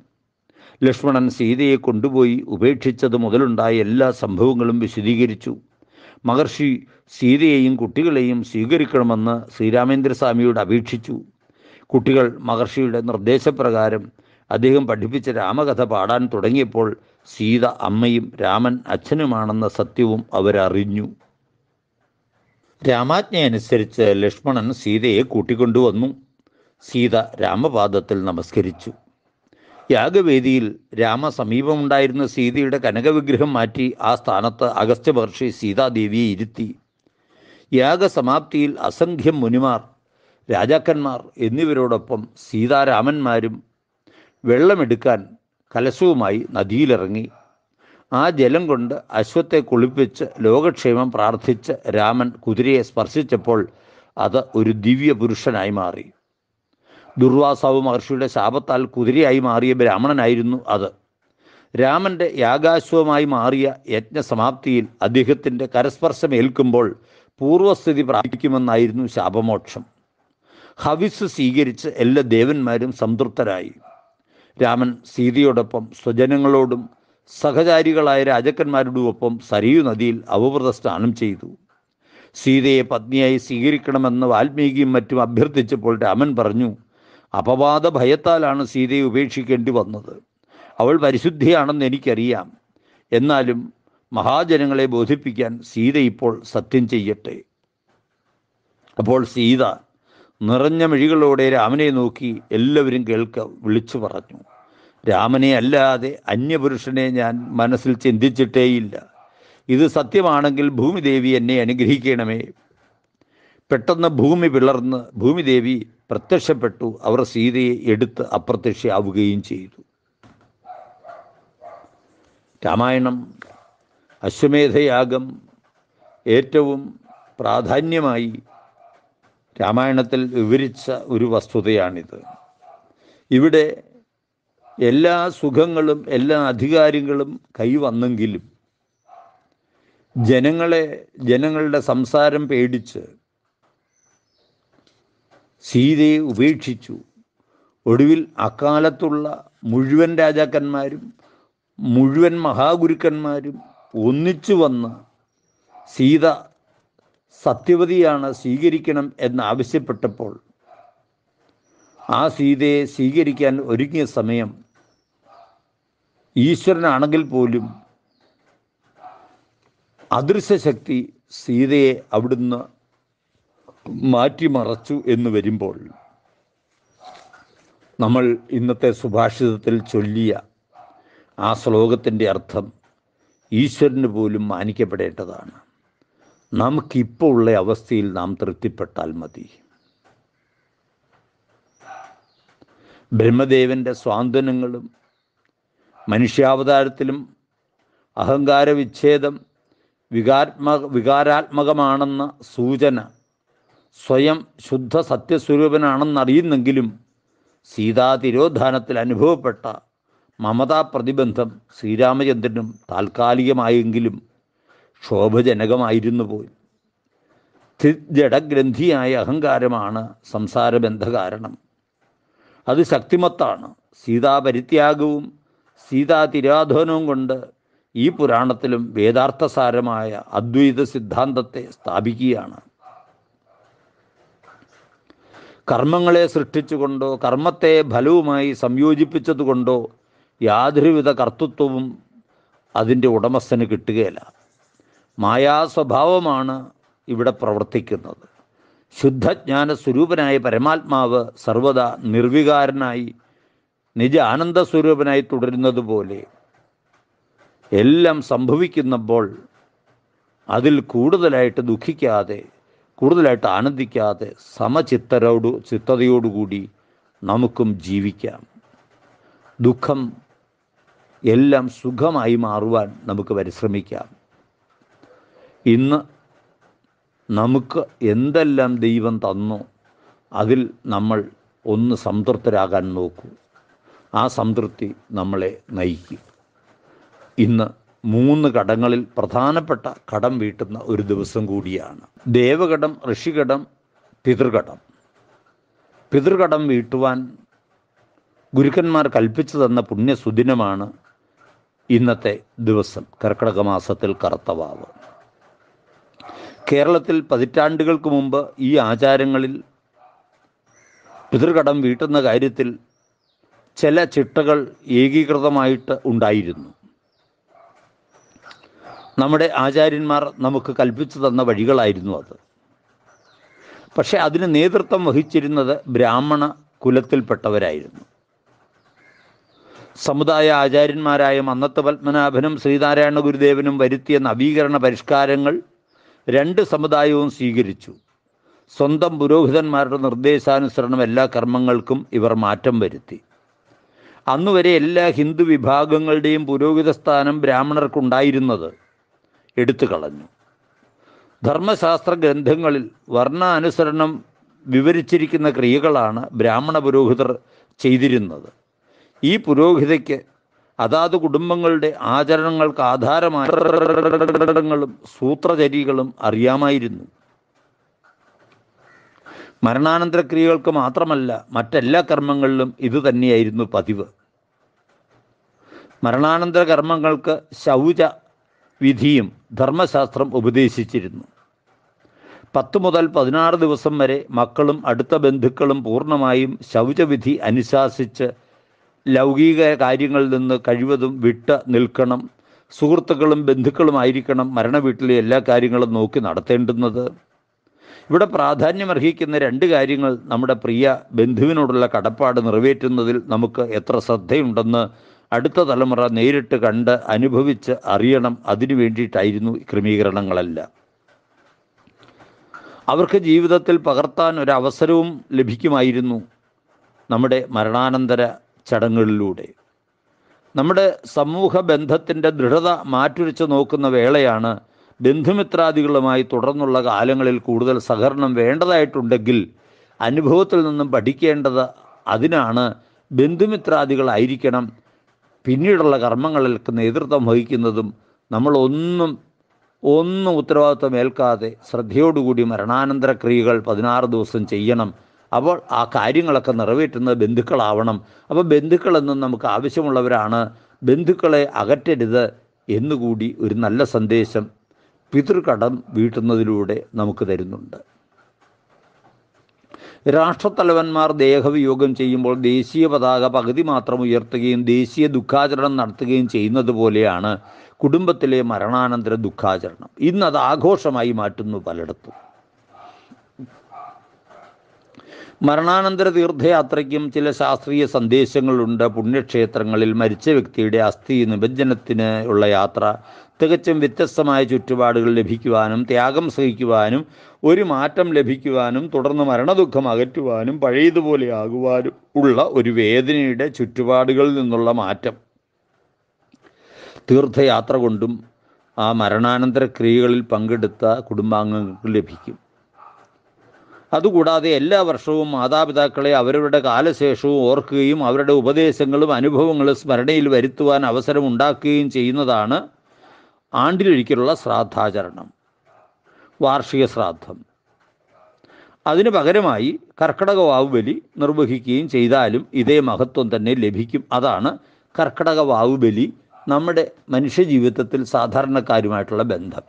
ലക്ഷ്മണൻ സീതയെ കൊണ്ടുപോയി ഉപേക്ഷിച്ചത് മുതലുണ്ടായ എല്ലാ സംഭവങ്ങളും വിശദീകരിച്ചു മഹർഷി സീതയെയും കുട്ടികളെയും സ്വീകരിക്കണമെന്ന് ശ്രീരാമേന്ദ്രസ്വാമിയോട് അപേക്ഷിച്ചു കുട്ടികൾ മഹർഷിയുടെ നിർദ്ദേശപ്രകാരം അദ്ദേഹം പഠിപ്പിച്ച രാമകഥ പാടാൻ തുടങ്ങിയപ്പോൾ സീത അമ്മയും രാമൻ അച്ഛനുമാണെന്ന സത്യവും അവരറിഞ്ഞു രാമാജ്ഞയനുസരിച്ച് ലക്ഷ്മണൻ സീതയെ കൂട്ടിക്കൊണ്ടുവന്നു സീത രാമപാദത്തിൽ നമസ്കരിച്ചു യാഗവേദിയിൽ രാമസമീപമുണ്ടായിരുന്ന സീതയുടെ കനകവിഗ്രഹം മാറ്റി ആ സ്ഥാനത്ത് അഗസ്ത്യ മഹർഷി സീതാദേവിയെ ഇരുത്തി യാഗസമാപ്തിയിൽ അസംഖ്യം മുനിമാർ രാജാക്കന്മാർ എന്നിവരോടൊപ്പം സീതാരാമന്മാരും വെള്ളമെടുക്കാൻ കലശവുമായി നദിയിലിറങ്ങി ആ ജലം കൊണ്ട് അശ്വത്തെ കുളിപ്പിച്ച് ലോകക്ഷേമം പ്രാർത്ഥിച്ച് രാമൻ കുതിരയെ സ്പർശിച്ചപ്പോൾ അത് ഒരു ദിവ്യ പുരുഷനായി മാറി ദുർവാസാവ് മഹർഷിയുടെ ശാപത്താൽ കുതിരയായി മാറിയ ബ്രാഹ്മണനായിരുന്നു അത് രാമൻ്റെ യാഗാശ്വമായി മാറിയ യജ്ഞസമാപ്തിയിൽ അദ്ദേഹത്തിൻ്റെ കരസ്പർശം ഏൽക്കുമ്പോൾ പൂർവസ്ഥിതി പ്രാപിക്കുമെന്നായിരുന്നു ശാപമോക്ഷം ഹവിസ് സ്വീകരിച്ച് എല്ലാ ദേവന്മാരും സംതൃപ്തരായി രാമൻ സീതയോടൊപ്പം സ്വജനങ്ങളോടും സഹചാരികളായ ഒപ്പം സരയു നദിയിൽ അവവ്രത സ്നാനം ചെയ്തു സീതയെ പത്നിയായി സ്വീകരിക്കണമെന്ന് വാൽമീകിയും മറ്റും അഭ്യർത്ഥിച്ചപ്പോൾ രാമൻ പറഞ്ഞു അപവാദ ഭയത്താലാണ് സീതയെ ഉപേക്ഷിക്കേണ്ടി വന്നത് അവൾ പരിശുദ്ധിയാണെന്ന് എനിക്കറിയാം എന്നാലും മഹാജനങ്ങളെ ബോധിപ്പിക്കാൻ സീത ഇപ്പോൾ സത്യം ചെയ്യട്ടെ അപ്പോൾ സീത നിറഞ്ഞ മിഴികളോടെ രാമനെ നോക്കി എല്ലാവരും കേൾക്ക വിളിച്ചു പറഞ്ഞു രാമനെ അല്ലാതെ അന്യപുരുഷനെ ഞാൻ മനസ്സിൽ ചിന്തിച്ചിട്ടേയില്ല ഇത് സത്യമാണെങ്കിൽ ഭൂമിദേവി എന്നെ അനുഗ്രഹിക്കണമേ പെട്ടെന്ന് ഭൂമി പിളർന്ന് ഭൂമിദേവി പ്രത്യക്ഷപ്പെട്ടു അവർ സീതയെ എടുത്ത് അപ്രത്യക്ഷയാവുകയും ചെയ്തു രാമായണം അശ്വമേധയാഗം ഏറ്റവും പ്രാധാന്യമായി രാമായണത്തിൽ വിവരിച്ച ഒരു വസ്തുതയാണിത് ഇവിടെ എല്ലാ സുഖങ്ങളും എല്ലാ അധികാരങ്ങളും കൈവന്നെങ്കിലും ജനങ്ങളെ ജനങ്ങളുടെ സംസാരം പേടിച്ച് സീതയെ ഉപേക്ഷിച്ചു ഒടുവിൽ അക്കാലത്തുള്ള മുഴുവൻ രാജാക്കന്മാരും മുഴുവൻ മഹാഗുരുക്കന്മാരും ഒന്നിച്ചു വന്ന് സീത സത്യവതിയാണ് സ്വീകരിക്കണം എന്നാവശ്യപ്പെട്ടപ്പോൾ ആ സീതയെ സ്വീകരിക്കാൻ ഒരുങ്ങിയ സമയം ഈശ്വരനാണെങ്കിൽ പോലും അദൃശ്യശക്തി സീതയെ അവിടുന്ന് മാറ്റിമറച്ചു എന്ന് വരുമ്പോൾ നമ്മൾ ഇന്നത്തെ സുഭാഷിതത്തിൽ ചൊല്ലിയ ആ ശ്ലോകത്തിൻ്റെ അർത്ഥം ഈശ്വരന് പോലും മാനിക്കപ്പെടേണ്ടതാണ് നമുക്കിപ്പോൾ ഉള്ള അവസ്ഥയിൽ നാം തൃപ്തിപ്പെട്ടാൽ മതി ബ്രഹ്മദേവൻ്റെ സ്വാന്തനങ്ങളും മനുഷ്യാവതാരത്തിലും അഹങ്കാരവിച്ഛേദം വികാത്മ വികാരാത്മകമാണെന്ന സൂചന സ്വയം ശുദ്ധ സത്യസ്വരൂപനാണെന്നറിയുന്നെങ്കിലും സീതാതിരോധാനത്തിൽ അനുഭവപ്പെട്ട മമതാ പ്രതിബന്ധം ശ്രീരാമചന്ദ്രനും താൽക്കാലികമായെങ്കിലും ക്ഷോഭജനകമായിരുന്നു പോയി ജഡഗ്രന്ഥിയായ അഹങ്കാരമാണ് സംസാരബന്ധ കാരണം അത് ശക്തിമത്താണ് സീതാപരിത്യാഗവും സീതാതിരാധനവും കൊണ്ട് ഈ പുരാണത്തിലും വേദാർത്ഥസാരമായ അദ്വൈത സിദ്ധാന്തത്തെ സ്ഥാപിക്കുകയാണ് കർമ്മങ്ങളെ സൃഷ്ടിച്ചുകൊണ്ടോ കർമ്മത്തെ ഫലവുമായി സംയോജിപ്പിച്ചതുകൊണ്ടോ യാതൊരുവിധ കർത്തൃത്വവും അതിൻ്റെ ഉടമസ്ഥന് കിട്ടുകയില്ല മായാസ്വഭാവമാണ് ഇവിടെ പ്രവർത്തിക്കുന്നത് ശുദ്ധജ്ഞാന സ്വരൂപനായ പരമാത്മാവ് സർവദാ നിർവികാരനായി നിജ ആനന്ദ സ്വരൂപനായി തുടരുന്നത് പോലെ എല്ലാം സംഭവിക്കുന്നപ്പോൾ അതിൽ കൂടുതലായിട്ട് ദുഃഖിക്കാതെ കൂടുതലായിട്ട് ആനന്ദിക്കാതെ സമചിത്തരോട് ചിത്തതയോടുകൂടി നമുക്കും ജീവിക്കാം ദുഃഖം എല്ലാം സുഖമായി മാറുവാൻ നമുക്ക് പരിശ്രമിക്കാം ഇന്ന് നമുക്ക് എന്തെല്ലാം ദൈവം തന്നു അതിൽ നമ്മൾ ഒന്ന് സംതൃപ്തരാകാൻ നോക്കൂ ആ സംതൃപ്തി നമ്മളെ നയിക്കും ഇന്ന് മൂന്ന് കടങ്ങളിൽ പ്രധാനപ്പെട്ട കടം വീട്ടുന്ന ഒരു ദിവസം കൂടിയാണ് ദേവകടം ഋഷികടം പിതൃകടം പിതൃകടം വീട്ടുവാൻ ഗുരുക്കന്മാർ കൽപ്പിച്ചു തന്ന പുണ്യസുദിനമാണ് ഇന്നത്തെ ദിവസം കർക്കിടക മാസത്തിൽ കറുത്തവാവ് കേരളത്തിൽ പതിറ്റാണ്ടുകൾക്ക് മുമ്പ് ഈ ആചാരങ്ങളിൽ പിതൃകടം വീട്ടുന്ന കാര്യത്തിൽ ചില ചിട്ടകൾ ഏകീകൃതമായിട്ട് ഉണ്ടായിരുന്നു നമ്മുടെ ആചാര്യന്മാർ നമുക്ക് കൽപ്പിച്ചു തന്ന വഴികളായിരുന്നു അത് പക്ഷേ അതിന് നേതൃത്വം വഹിച്ചിരുന്നത് ബ്രാഹ്മണ കുലത്തിൽപ്പെട്ടവരായിരുന്നു സമുദായ ആചാര്യന്മാരായ മന്നത്ത് പത്മനാഭനും ശ്രീനാരായണ ഗുരുദേവനും വരുത്തിയ നവീകരണ പരിഷ്കാരങ്ങൾ രണ്ട് സമുദായവും സ്വീകരിച്ചു സ്വന്തം പുരോഹിതന്മാരുടെ നിർദ്ദേശാനുസരണം എല്ലാ കർമ്മങ്ങൾക്കും ഇവർ മാറ്റം വരുത്തി അന്നുവരെ എല്ലാ ഹിന്ദു വിഭാഗങ്ങളുടെയും പുരോഹിത സ്ഥാനം ബ്രാഹ്മണർക്കുണ്ടായിരുന്നത് എടുത്തു കളഞ്ഞു ധർമ്മശാസ്ത്ര ഗ്രന്ഥങ്ങളിൽ വർണ്ണാനുസരണം വിവരിച്ചിരിക്കുന്ന ക്രിയകളാണ് ബ്രാഹ്മണ പുരോഹിതർ ചെയ്തിരുന്നത് ഈ പുരോഹിതയ്ക്ക് അതാത് കുടുംബങ്ങളുടെ ആചരണങ്ങൾക്ക് ആധാരമായും സൂത്രചര്യകളും അറിയാമായിരുന്നു മരണാനന്തര ക്രിയകൾക്ക് മാത്രമല്ല മറ്റെല്ലാ കർമ്മങ്ങളിലും ഇത് തന്നെയായിരുന്നു പതിവ് മരണാനന്തര കർമ്മങ്ങൾക്ക് ശൗച വിധിയും ധർമ്മശാസ്ത്രം ഉപദേശിച്ചിരുന്നു പത്തു മുതൽ പതിനാറ് ദിവസം വരെ മക്കളും അടുത്ത ബന്ധുക്കളും പൂർണ്ണമായും ശൗചവിധി അനുശാസിച്ച് ലൗകിക കാര്യങ്ങളിൽ നിന്ന് കഴിവതും വിട്ട് നിൽക്കണം സുഹൃത്തുക്കളും ബന്ധുക്കളുമായിരിക്കണം മരണവീട്ടിലെ എല്ലാ കാര്യങ്ങളും നോക്കി നടത്തേണ്ടുന്നത് ഇവിടെ പ്രാധാന്യമർഹിക്കുന്ന രണ്ട് കാര്യങ്ങൾ നമ്മുടെ പ്രിയ ബന്ധുവിനോടുള്ള കടപ്പാട് നിറവേറ്റുന്നതിൽ നമുക്ക് എത്ര ശ്രദ്ധയുണ്ടെന്ന് അടുത്ത തലമുറ നേരിട്ട് കണ്ട് അനുഭവിച്ച് അറിയണം അതിനു വേണ്ടിയിട്ടായിരുന്നു ക്രമീകരണങ്ങളെല്ലാം അവർക്ക് ജീവിതത്തിൽ പകർത്താൻ ഒരവസരവും ലഭിക്കുമായിരുന്നു നമ്മുടെ മരണാനന്തര ചടങ്ങുകളിലൂടെ നമ്മുടെ സമൂഹ ബന്ധത്തിൻ്റെ ദൃഢത മാറ്റുരച്ച് നോക്കുന്ന വേളയാണ് ബന്ധുമിത്രാദികളുമായി തുടർന്നുള്ള കാലങ്ങളിൽ കൂടുതൽ സഹകരണം വേണ്ടതായിട്ടുണ്ടെങ്കിൽ അനുഭവത്തിൽ നിന്നും പഠിക്കേണ്ടത് അതിനാണ് ബന്ധുമിത്രാദികളായിരിക്കണം പിന്നീടുള്ള കർമ്മങ്ങളിലേക്ക് നേതൃത്വം വഹിക്കുന്നതും നമ്മളൊന്നും ഒന്നും ഉത്തരവാദിത്വം ഏൽക്കാതെ ശ്രദ്ധയോടുകൂടി മരണാനന്തര ക്രിയകൾ പതിനാറ് ദിവസം ചെയ്യണം അപ്പോൾ ആ കാര്യങ്ങളൊക്കെ നിറവേറ്റുന്നത് ബന്ധുക്കളാവണം അപ്പോൾ ബന്ധുക്കളെന്നും നമുക്ക് ആവശ്യമുള്ളവരാണ് ബന്ധുക്കളെ അകറ്റരുത് എന്നുകൂടി ഒരു നല്ല സന്ദേശം പിതൃകടം വീട്ടുന്നതിലൂടെ നമുക്ക് തരുന്നുണ്ട് രാഷ്ട്രത്തലവന്മാർ ദേഹവിയോഗം ചെയ്യുമ്പോൾ ദേശീയ പതാക പകുതി മാത്രം ഉയർത്തുകയും ദേശീയ ദുഃഖാചരണം നടത്തുകയും ചെയ്യുന്നത് പോലെയാണ് കുടുംബത്തിലെ മരണാനന്തര ദുഃഖാചരണം ഇന്നത് ആഘോഷമായി മാറ്റുന്നു പലയിടത്തും മരണാനന്തര തീർത്ഥയാത്രയ്ക്കും ചില ശാസ്ത്രീയ സന്ദേശങ്ങളുണ്ട് പുണ്യക്ഷേത്രങ്ങളിൽ മരിച്ച വ്യക്തിയുടെ അസ്ഥി നിമജ്ജനത്തിന് ഉള്ള യാത്ര തികച്ചും വ്യത്യസ്തമായ ചുറ്റുപാടുകൾ ലഭിക്കുവാനും ത്യാഗം സഹിക്കുവാനും ഒരു മാറ്റം ലഭിക്കുവാനും തുടർന്ന് മരണദുഃഖം അകറ്റുവാനും പഴയതുപോലെ ആകുവാനും ഉള്ള ഒരു വേദനയുടെ ചുറ്റുപാടുകളിൽ നിന്നുള്ള മാറ്റം തീർത്ഥയാത്ര കൊണ്ടും ആ മരണാനന്തര ക്രിയകളിൽ പങ്കെടുത്ത കുടുംബാംഗങ്ങൾക്ക് ലഭിക്കും അതുകൂടാതെ എല്ലാ വർഷവും മാതാപിതാക്കളെ അവരവരുടെ കാലശേഷവും ഓർക്കുകയും അവരുടെ ഉപദേശങ്ങളും അനുഭവങ്ങളും സ്മരണയിൽ വരുത്തുവാൻ അവസരം ഉണ്ടാക്കുകയും ചെയ്യുന്നതാണ് ആണ്ടിലൊരിക്കലുള്ള ശ്രാദ്ധാചരണം വാർഷിക ശ്രാദ്ധം അതിനു പകരമായി വാവ് ബലി നിർവഹിക്കുകയും ചെയ്താലും ഇതേ മഹത്വം തന്നെ ലഭിക്കും അതാണ് വാവ് ബലി നമ്മുടെ മനുഷ്യജീവിതത്തിൽ സാധാരണക്കാരുമായിട്ടുള്ള ബന്ധം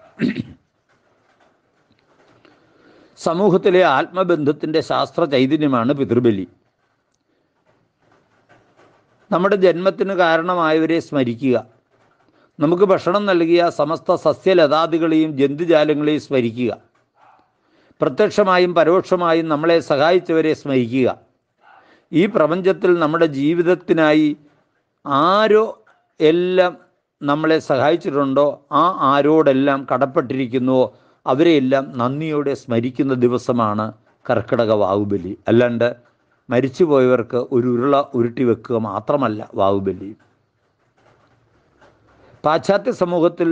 സമൂഹത്തിലെ ആത്മബന്ധത്തിൻ്റെ ശാസ്ത്ര ചൈതന്യമാണ് പിതൃബലി നമ്മുടെ ജന്മത്തിന് കാരണമായവരെ സ്മരിക്കുക നമുക്ക് ഭക്ഷണം നൽകിയ സമസ്ത സസ്യലതാദികളെയും ജന്തുജാലങ്ങളെയും സ്മരിക്കുക പ്രത്യക്ഷമായും പരോക്ഷമായും നമ്മളെ സഹായിച്ചവരെ സ്മരിക്കുക ഈ പ്രപഞ്ചത്തിൽ നമ്മുടെ ജീവിതത്തിനായി ആരോ എല്ലാം നമ്മളെ സഹായിച്ചിട്ടുണ്ടോ ആ ആരോടെല്ലാം കടപ്പെട്ടിരിക്കുന്നുവോ അവരെയെല്ലാം നന്ദിയോടെ സ്മരിക്കുന്ന ദിവസമാണ് കർക്കിടക വാവുബലി അല്ലാണ്ട് മരിച്ചുപോയവർക്ക് ഒരു ഉരുള ഉരുട്ടി വെക്കുക മാത്രമല്ല വാവുബലി പാശ്ചാത്യ സമൂഹത്തിൽ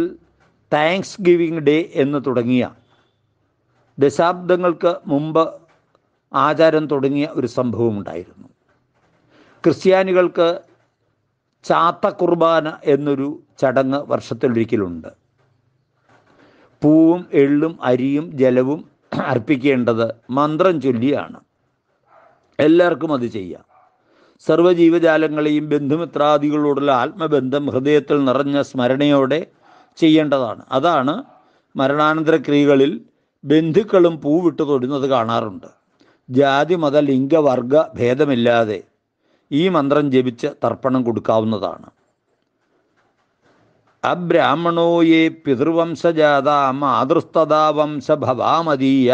താങ്ക്സ് ഗിവിങ് ഡേ എന്ന് തുടങ്ങിയ ദശാബ്ദങ്ങൾക്ക് മുമ്പ് ആചാരം തുടങ്ങിയ ഒരു സംഭവമുണ്ടായിരുന്നു ക്രിസ്ത്യാനികൾക്ക് ചാത്ത കുർബാന എന്നൊരു ചടങ്ങ് വർഷത്തിലൊരിക്കലുണ്ട് പൂവും എള്ളും അരിയും ജലവും അർപ്പിക്കേണ്ടത് മന്ത്രം ചൊല്ലിയാണ് എല്ലാവർക്കും അത് ചെയ്യാം സർവ്വജീവജാലങ്ങളെയും ബന്ധുമിത്രാദികളോടുള്ള ആത്മബന്ധം ഹൃദയത്തിൽ നിറഞ്ഞ സ്മരണയോടെ ചെയ്യേണ്ടതാണ് അതാണ് മരണാനന്തര ക്രിയകളിൽ ബന്ധുക്കളും പൂവിട്ട് തൊടുന്നത് കാണാറുണ്ട് ജാതി മത ലിംഗവർഗ ഭേദമില്ലാതെ ഈ മന്ത്രം ജപിച്ച് തർപ്പണം കൊടുക്കാവുന്നതാണ് അബ്രാഹ്മണോ യേ പിതൃവംശജാത മാതൃസ്തദാ വംശഭവാമതീയ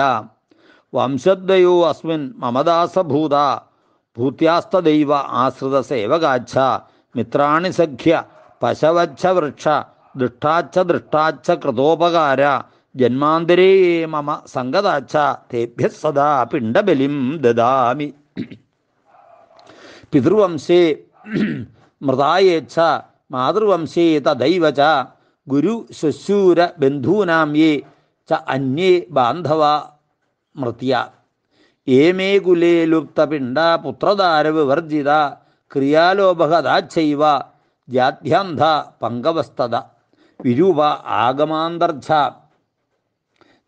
വംശദ്വയോ അസ്മിൻ മമദാസഭൂത ഭൂത്യാസ്തദൈവ ആശ്രിത സേവകാച്ഛ മിത്രാണി സഖ്യ പശവച്ഛ വൃക്ഷ ദൃഷ്ടാച്ഛ ദൃഷ്ടാച്ഛ കൃതോപകാര ജന്മാന്തരേ മമ സംഗതാച്ഛ തേഭ്യ സദാ പിണ്ടബലിം ദദാമി പിതൃവംശേ മൃതായേച്ഛ മാതൃവംശേ തദൈവ ച ഗുരു ശുശൂര ബന്ധൂനാം യേ ച അന്യേ ബാന്ധവ മൃത്യ ഏമേ കുലേ ലുപ്ത പിണ്ട പുത്രധാരവ് വർജിത ക്രിയാലോപഹതാച്ഛൈവ ജാത്യാന്ധ പങ്കവസ്തത വിരൂപ ആഗമാന്തർജ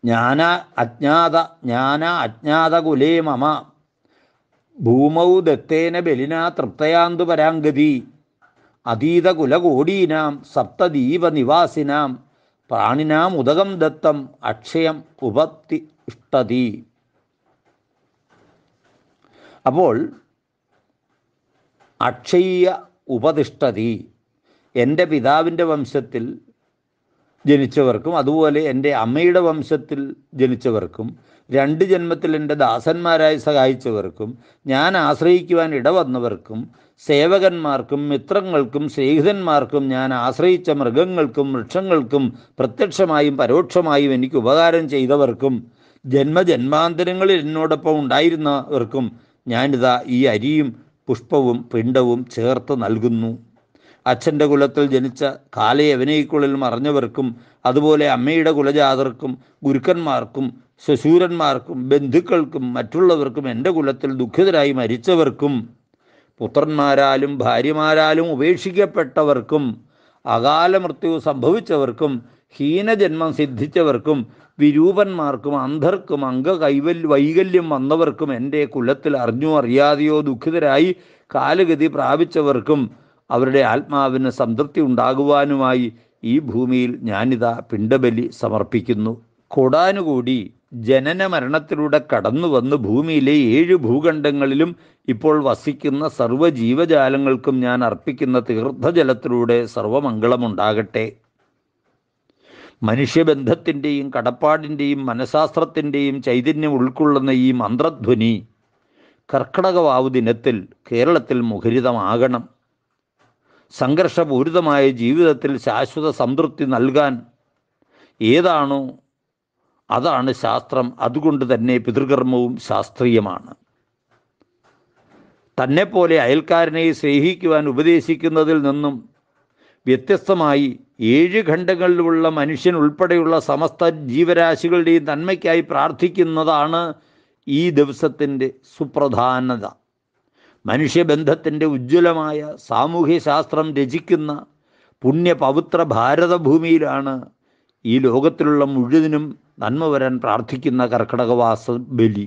ജ്ഞാന അജ്ഞാത ജ്ഞാന അജ്ഞാത കുലേ മമ ഭൂമൗ ദത്തേന ബലിന തൃപ്തയാന്തു പരാംഗതി അതീത കുലകോടീനാം സപ്തദീപ നിവാസിനാം പ്രാണിനാം ഉദകം ദത്തം അക്ഷയം ഉപത്തി ഇഷ്ടതി അപ്പോൾ അക്ഷയ ഉപതിഷ്ഠതി എൻ്റെ പിതാവിൻ്റെ വംശത്തിൽ ജനിച്ചവർക്കും അതുപോലെ എൻ്റെ അമ്മയുടെ വംശത്തിൽ ജനിച്ചവർക്കും രണ്ട് ജന്മത്തിൽ എൻ്റെ ദാസന്മാരായി സഹായിച്ചവർക്കും ഞാൻ ആശ്രയിക്കുവാൻ ഇടവന്നവർക്കും സേവകന്മാർക്കും മിത്രങ്ങൾക്കും സ്നേഹിതന്മാർക്കും ഞാൻ ആശ്രയിച്ച മൃഗങ്ങൾക്കും വൃക്ഷങ്ങൾക്കും പ്രത്യക്ഷമായും പരോക്ഷമായും എനിക്ക് ഉപകാരം ചെയ്തവർക്കും ജന്മജന്മാന്തരങ്ങളിൽ എന്നോടൊപ്പം ഉണ്ടായിരുന്നവർക്കും ഞാനിതാ ഈ അരിയും പുഷ്പവും പിണ്ടവും ചേർത്ത് നൽകുന്നു അച്ഛൻ്റെ കുലത്തിൽ ജനിച്ച കാലയവനയ്ക്കുള്ളിൽ മറഞ്ഞവർക്കും അതുപോലെ അമ്മയുടെ കുലജാതർക്കും ഗുരുക്കന്മാർക്കും ശശൂരന്മാർക്കും ബന്ധുക്കൾക്കും മറ്റുള്ളവർക്കും എൻ്റെ കുലത്തിൽ ദുഃഖിതരായി മരിച്ചവർക്കും പുത്രന്മാരാലും ഭാര്യമാരാലും ഉപേക്ഷിക്കപ്പെട്ടവർക്കും അകാല മൃത്യു സംഭവിച്ചവർക്കും ഹീനജന്മം സിദ്ധിച്ചവർക്കും വിരൂപന്മാർക്കും അന്ധർക്കും അംഗകൈവൽ വൈകല്യം വന്നവർക്കും എൻ്റെ കുലത്തിൽ അറിഞ്ഞോ അറിയാതെയോ ദുഃഖിതരായി കാലഗതി പ്രാപിച്ചവർക്കും അവരുടെ ആത്മാവിന് സംതൃപ്തി ഉണ്ടാകുവാനുമായി ഈ ഭൂമിയിൽ ഞാനിതാ പിണ്ടബലി സമർപ്പിക്കുന്നു കൊടാനുകൂടി ജനന മരണത്തിലൂടെ കടന്നു വന്ന് ഭൂമിയിലെ ഏഴ് ഭൂഖണ്ഡങ്ങളിലും ഇപ്പോൾ വസിക്കുന്ന സർവ്വ ജീവജാലങ്ങൾക്കും ഞാൻ അർപ്പിക്കുന്ന തീർത്ഥജലത്തിലൂടെ സർവമംഗളമുണ്ടാകട്ടെ മനുഷ്യബന്ധത്തിൻ്റെയും കടപ്പാടിൻ്റെയും മനഃശാസ്ത്രത്തിൻ്റെയും ചൈതന്യം ഉൾക്കൊള്ളുന്ന ഈ മന്ത്രധ്വനി കർക്കടകവാവ് ദിനത്തിൽ കേരളത്തിൽ മുഖരിതമാകണം സംഘർഷപൂരിതമായ ജീവിതത്തിൽ ശാശ്വത സംതൃപ്തി നൽകാൻ ഏതാണോ അതാണ് ശാസ്ത്രം അതുകൊണ്ട് തന്നെ പിതൃകർമ്മവും ശാസ്ത്രീയമാണ് തന്നെപ്പോലെ അയൽക്കാരനെ സ്നേഹിക്കുവാൻ ഉപദേശിക്കുന്നതിൽ നിന്നും വ്യത്യസ്തമായി ഏഴ് ഖണ്ഡങ്ങളിലുമുള്ള മനുഷ്യൻ ഉൾപ്പെടെയുള്ള സമസ്ത ജീവരാശികളുടെയും നന്മയ്ക്കായി പ്രാർത്ഥിക്കുന്നതാണ് ഈ ദിവസത്തിൻ്റെ സുപ്രധാനത മനുഷ്യബന്ധത്തിൻ്റെ ഉജ്ജ്വലമായ സാമൂഹ്യശാസ്ത്രം രചിക്കുന്ന പുണ്യപവിത്ര ഭാരതഭൂമിയിലാണ് ഈ ലോകത്തിലുള്ള മുഴുവനും നന്മ വരാൻ പ്രാർത്ഥിക്കുന്ന കർക്കടകവാസ ബലി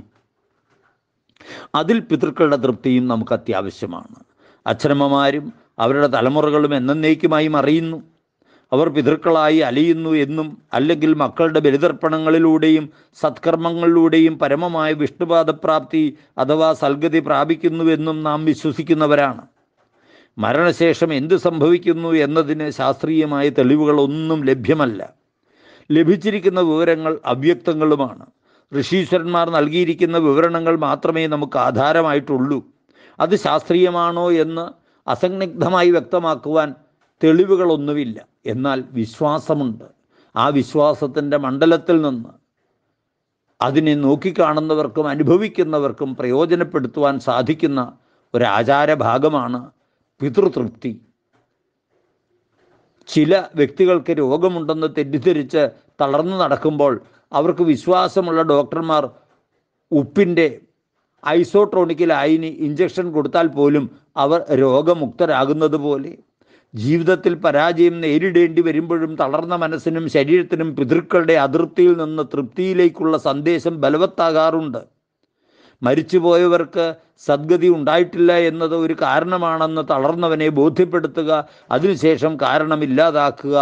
അതിൽ പിതൃക്കളുടെ തൃപ്തിയും നമുക്ക് അത്യാവശ്യമാണ് അച്ഛനമ്മമാരും അവരുടെ തലമുറകളും എന്നേക്കുമായി അറിയുന്നു അവർ പിതൃക്കളായി അലിയുന്നു എന്നും അല്ലെങ്കിൽ മക്കളുടെ ബലിതർപ്പണങ്ങളിലൂടെയും സത്കർമ്മങ്ങളിലൂടെയും പരമമായ വിഷ്ണുപാദപ്രാപ്തി അഥവാ സൽഗതി പ്രാപിക്കുന്നുവെന്നും നാം വിശ്വസിക്കുന്നവരാണ് മരണശേഷം എന്ത് സംഭവിക്കുന്നു എന്നതിന് ശാസ്ത്രീയമായ തെളിവുകളൊന്നും ലഭ്യമല്ല ലഭിച്ചിരിക്കുന്ന വിവരങ്ങൾ അവ്യക്തങ്ങളുമാണ് ഋഷീശ്വരന്മാർ നൽകിയിരിക്കുന്ന വിവരണങ്ങൾ മാത്രമേ നമുക്ക് ആധാരമായിട്ടുള്ളൂ അത് ശാസ്ത്രീയമാണോ എന്ന് അസന്നിഗ്ധമായി വ്യക്തമാക്കുവാൻ തെളിവുകളൊന്നുമില്ല എന്നാൽ വിശ്വാസമുണ്ട് ആ വിശ്വാസത്തിൻ്റെ മണ്ഡലത്തിൽ നിന്ന് അതിനെ നോക്കിക്കാണുന്നവർക്കും അനുഭവിക്കുന്നവർക്കും പ്രയോജനപ്പെടുത്തുവാൻ സാധിക്കുന്ന ഒരാചാര ഭാഗമാണ് പിതൃതൃപ്തി ചില വ്യക്തികൾക്ക് രോഗമുണ്ടെന്ന് തെറ്റിദ്ധരിച്ച് തളർന്നു നടക്കുമ്പോൾ അവർക്ക് വിശ്വാസമുള്ള ഡോക്ടർമാർ ഉപ്പിൻ്റെ ഐസോട്രോണിക്കൽ അയിന് ഇഞ്ചക്ഷൻ കൊടുത്താൽ പോലും അവർ രോഗമുക്തരാകുന്നത് പോലെ ജീവിതത്തിൽ പരാജയം നേരിടേണ്ടി വരുമ്പോഴും തളർന്ന മനസ്സിനും ശരീരത്തിനും പിതൃക്കളുടെ അതിർത്തിയിൽ നിന്ന് തൃപ്തിയിലേക്കുള്ള സന്ദേശം ബലവത്താകാറുണ്ട് മരിച്ചുപോയവർക്ക് സദ്ഗതി ഉണ്ടായിട്ടില്ല എന്നത് ഒരു കാരണമാണെന്ന് തളർന്നവനെ ബോധ്യപ്പെടുത്തുക അതിനുശേഷം കാരണമില്ലാതാക്കുക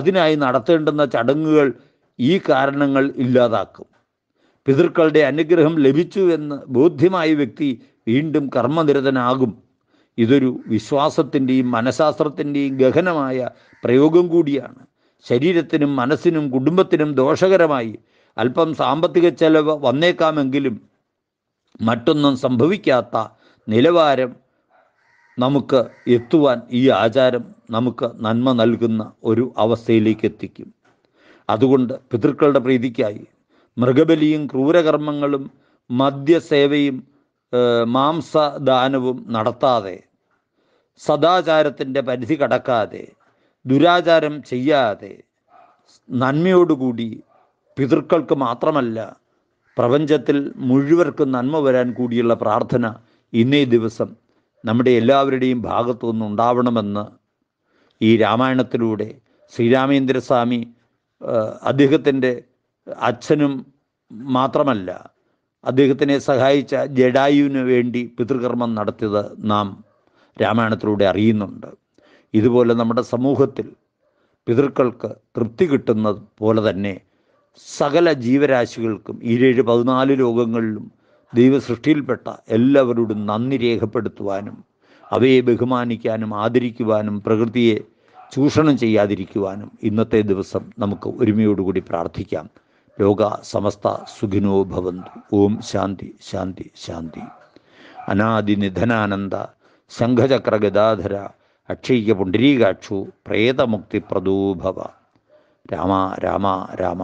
അതിനായി നടത്തേണ്ടുന്ന ചടങ്ങുകൾ ഈ കാരണങ്ങൾ ഇല്ലാതാക്കും പിതൃക്കളുടെ അനുഗ്രഹം ലഭിച്ചു എന്ന് ബോധ്യമായ വ്യക്തി വീണ്ടും കർമ്മനിരതനാകും ഇതൊരു വിശ്വാസത്തിൻ്റെയും മനഃശാസ്ത്രത്തിൻ്റെയും ഗഹനമായ പ്രയോഗം കൂടിയാണ് ശരീരത്തിനും മനസ്സിനും കുടുംബത്തിനും ദോഷകരമായി അല്പം സാമ്പത്തിക ചെലവ് വന്നേക്കാമെങ്കിലും മറ്റൊന്നും സംഭവിക്കാത്ത നിലവാരം നമുക്ക് എത്തുവാൻ ഈ ആചാരം നമുക്ക് നന്മ നൽകുന്ന ഒരു അവസ്ഥയിലേക്ക് എത്തിക്കും അതുകൊണ്ട് പിതൃക്കളുടെ പ്രീതിക്കായി മൃഗബലിയും ക്രൂരകർമ്മങ്ങളും മദ്യസേവയും മാംസദാനവും നടത്താതെ സദാചാരത്തിൻ്റെ പരിധി കടക്കാതെ ദുരാചാരം ചെയ്യാതെ നന്മയോടുകൂടി പിതൃക്കൾക്ക് മാത്രമല്ല പ്രപഞ്ചത്തിൽ മുഴുവർക്കും നന്മ വരാൻ കൂടിയുള്ള പ്രാർത്ഥന ഇന്നേ ദിവസം നമ്മുടെ എല്ലാവരുടെയും ഭാഗത്തു നിന്നുണ്ടാവണമെന്ന് ഈ രാമായണത്തിലൂടെ ശ്രീരാമേന്ദ്രസ്വാമി അദ്ദേഹത്തിൻ്റെ അച്ഛനും മാത്രമല്ല അദ്ദേഹത്തിനെ സഹായിച്ച ജഡായുവിന് വേണ്ടി പിതൃകർമ്മം നടത്തിയത് നാം രാമായണത്തിലൂടെ അറിയുന്നുണ്ട് ഇതുപോലെ നമ്മുടെ സമൂഹത്തിൽ പിതൃക്കൾക്ക് തൃപ്തി കിട്ടുന്നത് പോലെ തന്നെ സകല ജീവരാശികൾക്കും ഈ പതിനാല് ലോകങ്ങളിലും ദൈവസൃഷ്ടിയിൽപ്പെട്ട എല്ലാവരോടും നന്ദി രേഖപ്പെടുത്തുവാനും അവയെ ബഹുമാനിക്കാനും ആദരിക്കുവാനും പ്രകൃതിയെ ചൂഷണം ചെയ്യാതിരിക്കുവാനും ഇന്നത്തെ ദിവസം നമുക്ക് ഒരുമയോടുകൂടി പ്രാർത്ഥിക്കാം ലോക സമസ്ത സുഖിനോ ഭവന്തു ഓം ശാന്തി ശാന്തി ശാന്തി അനാദിനിധനാനന്ദ ശംഖചക്ര ഗദാധര അക്ഷയ്യ പുണ്ഡരീകാക്ഷു പ്രേതമുക്തി പ്രദൂഭവ രാമ രാമ രാമ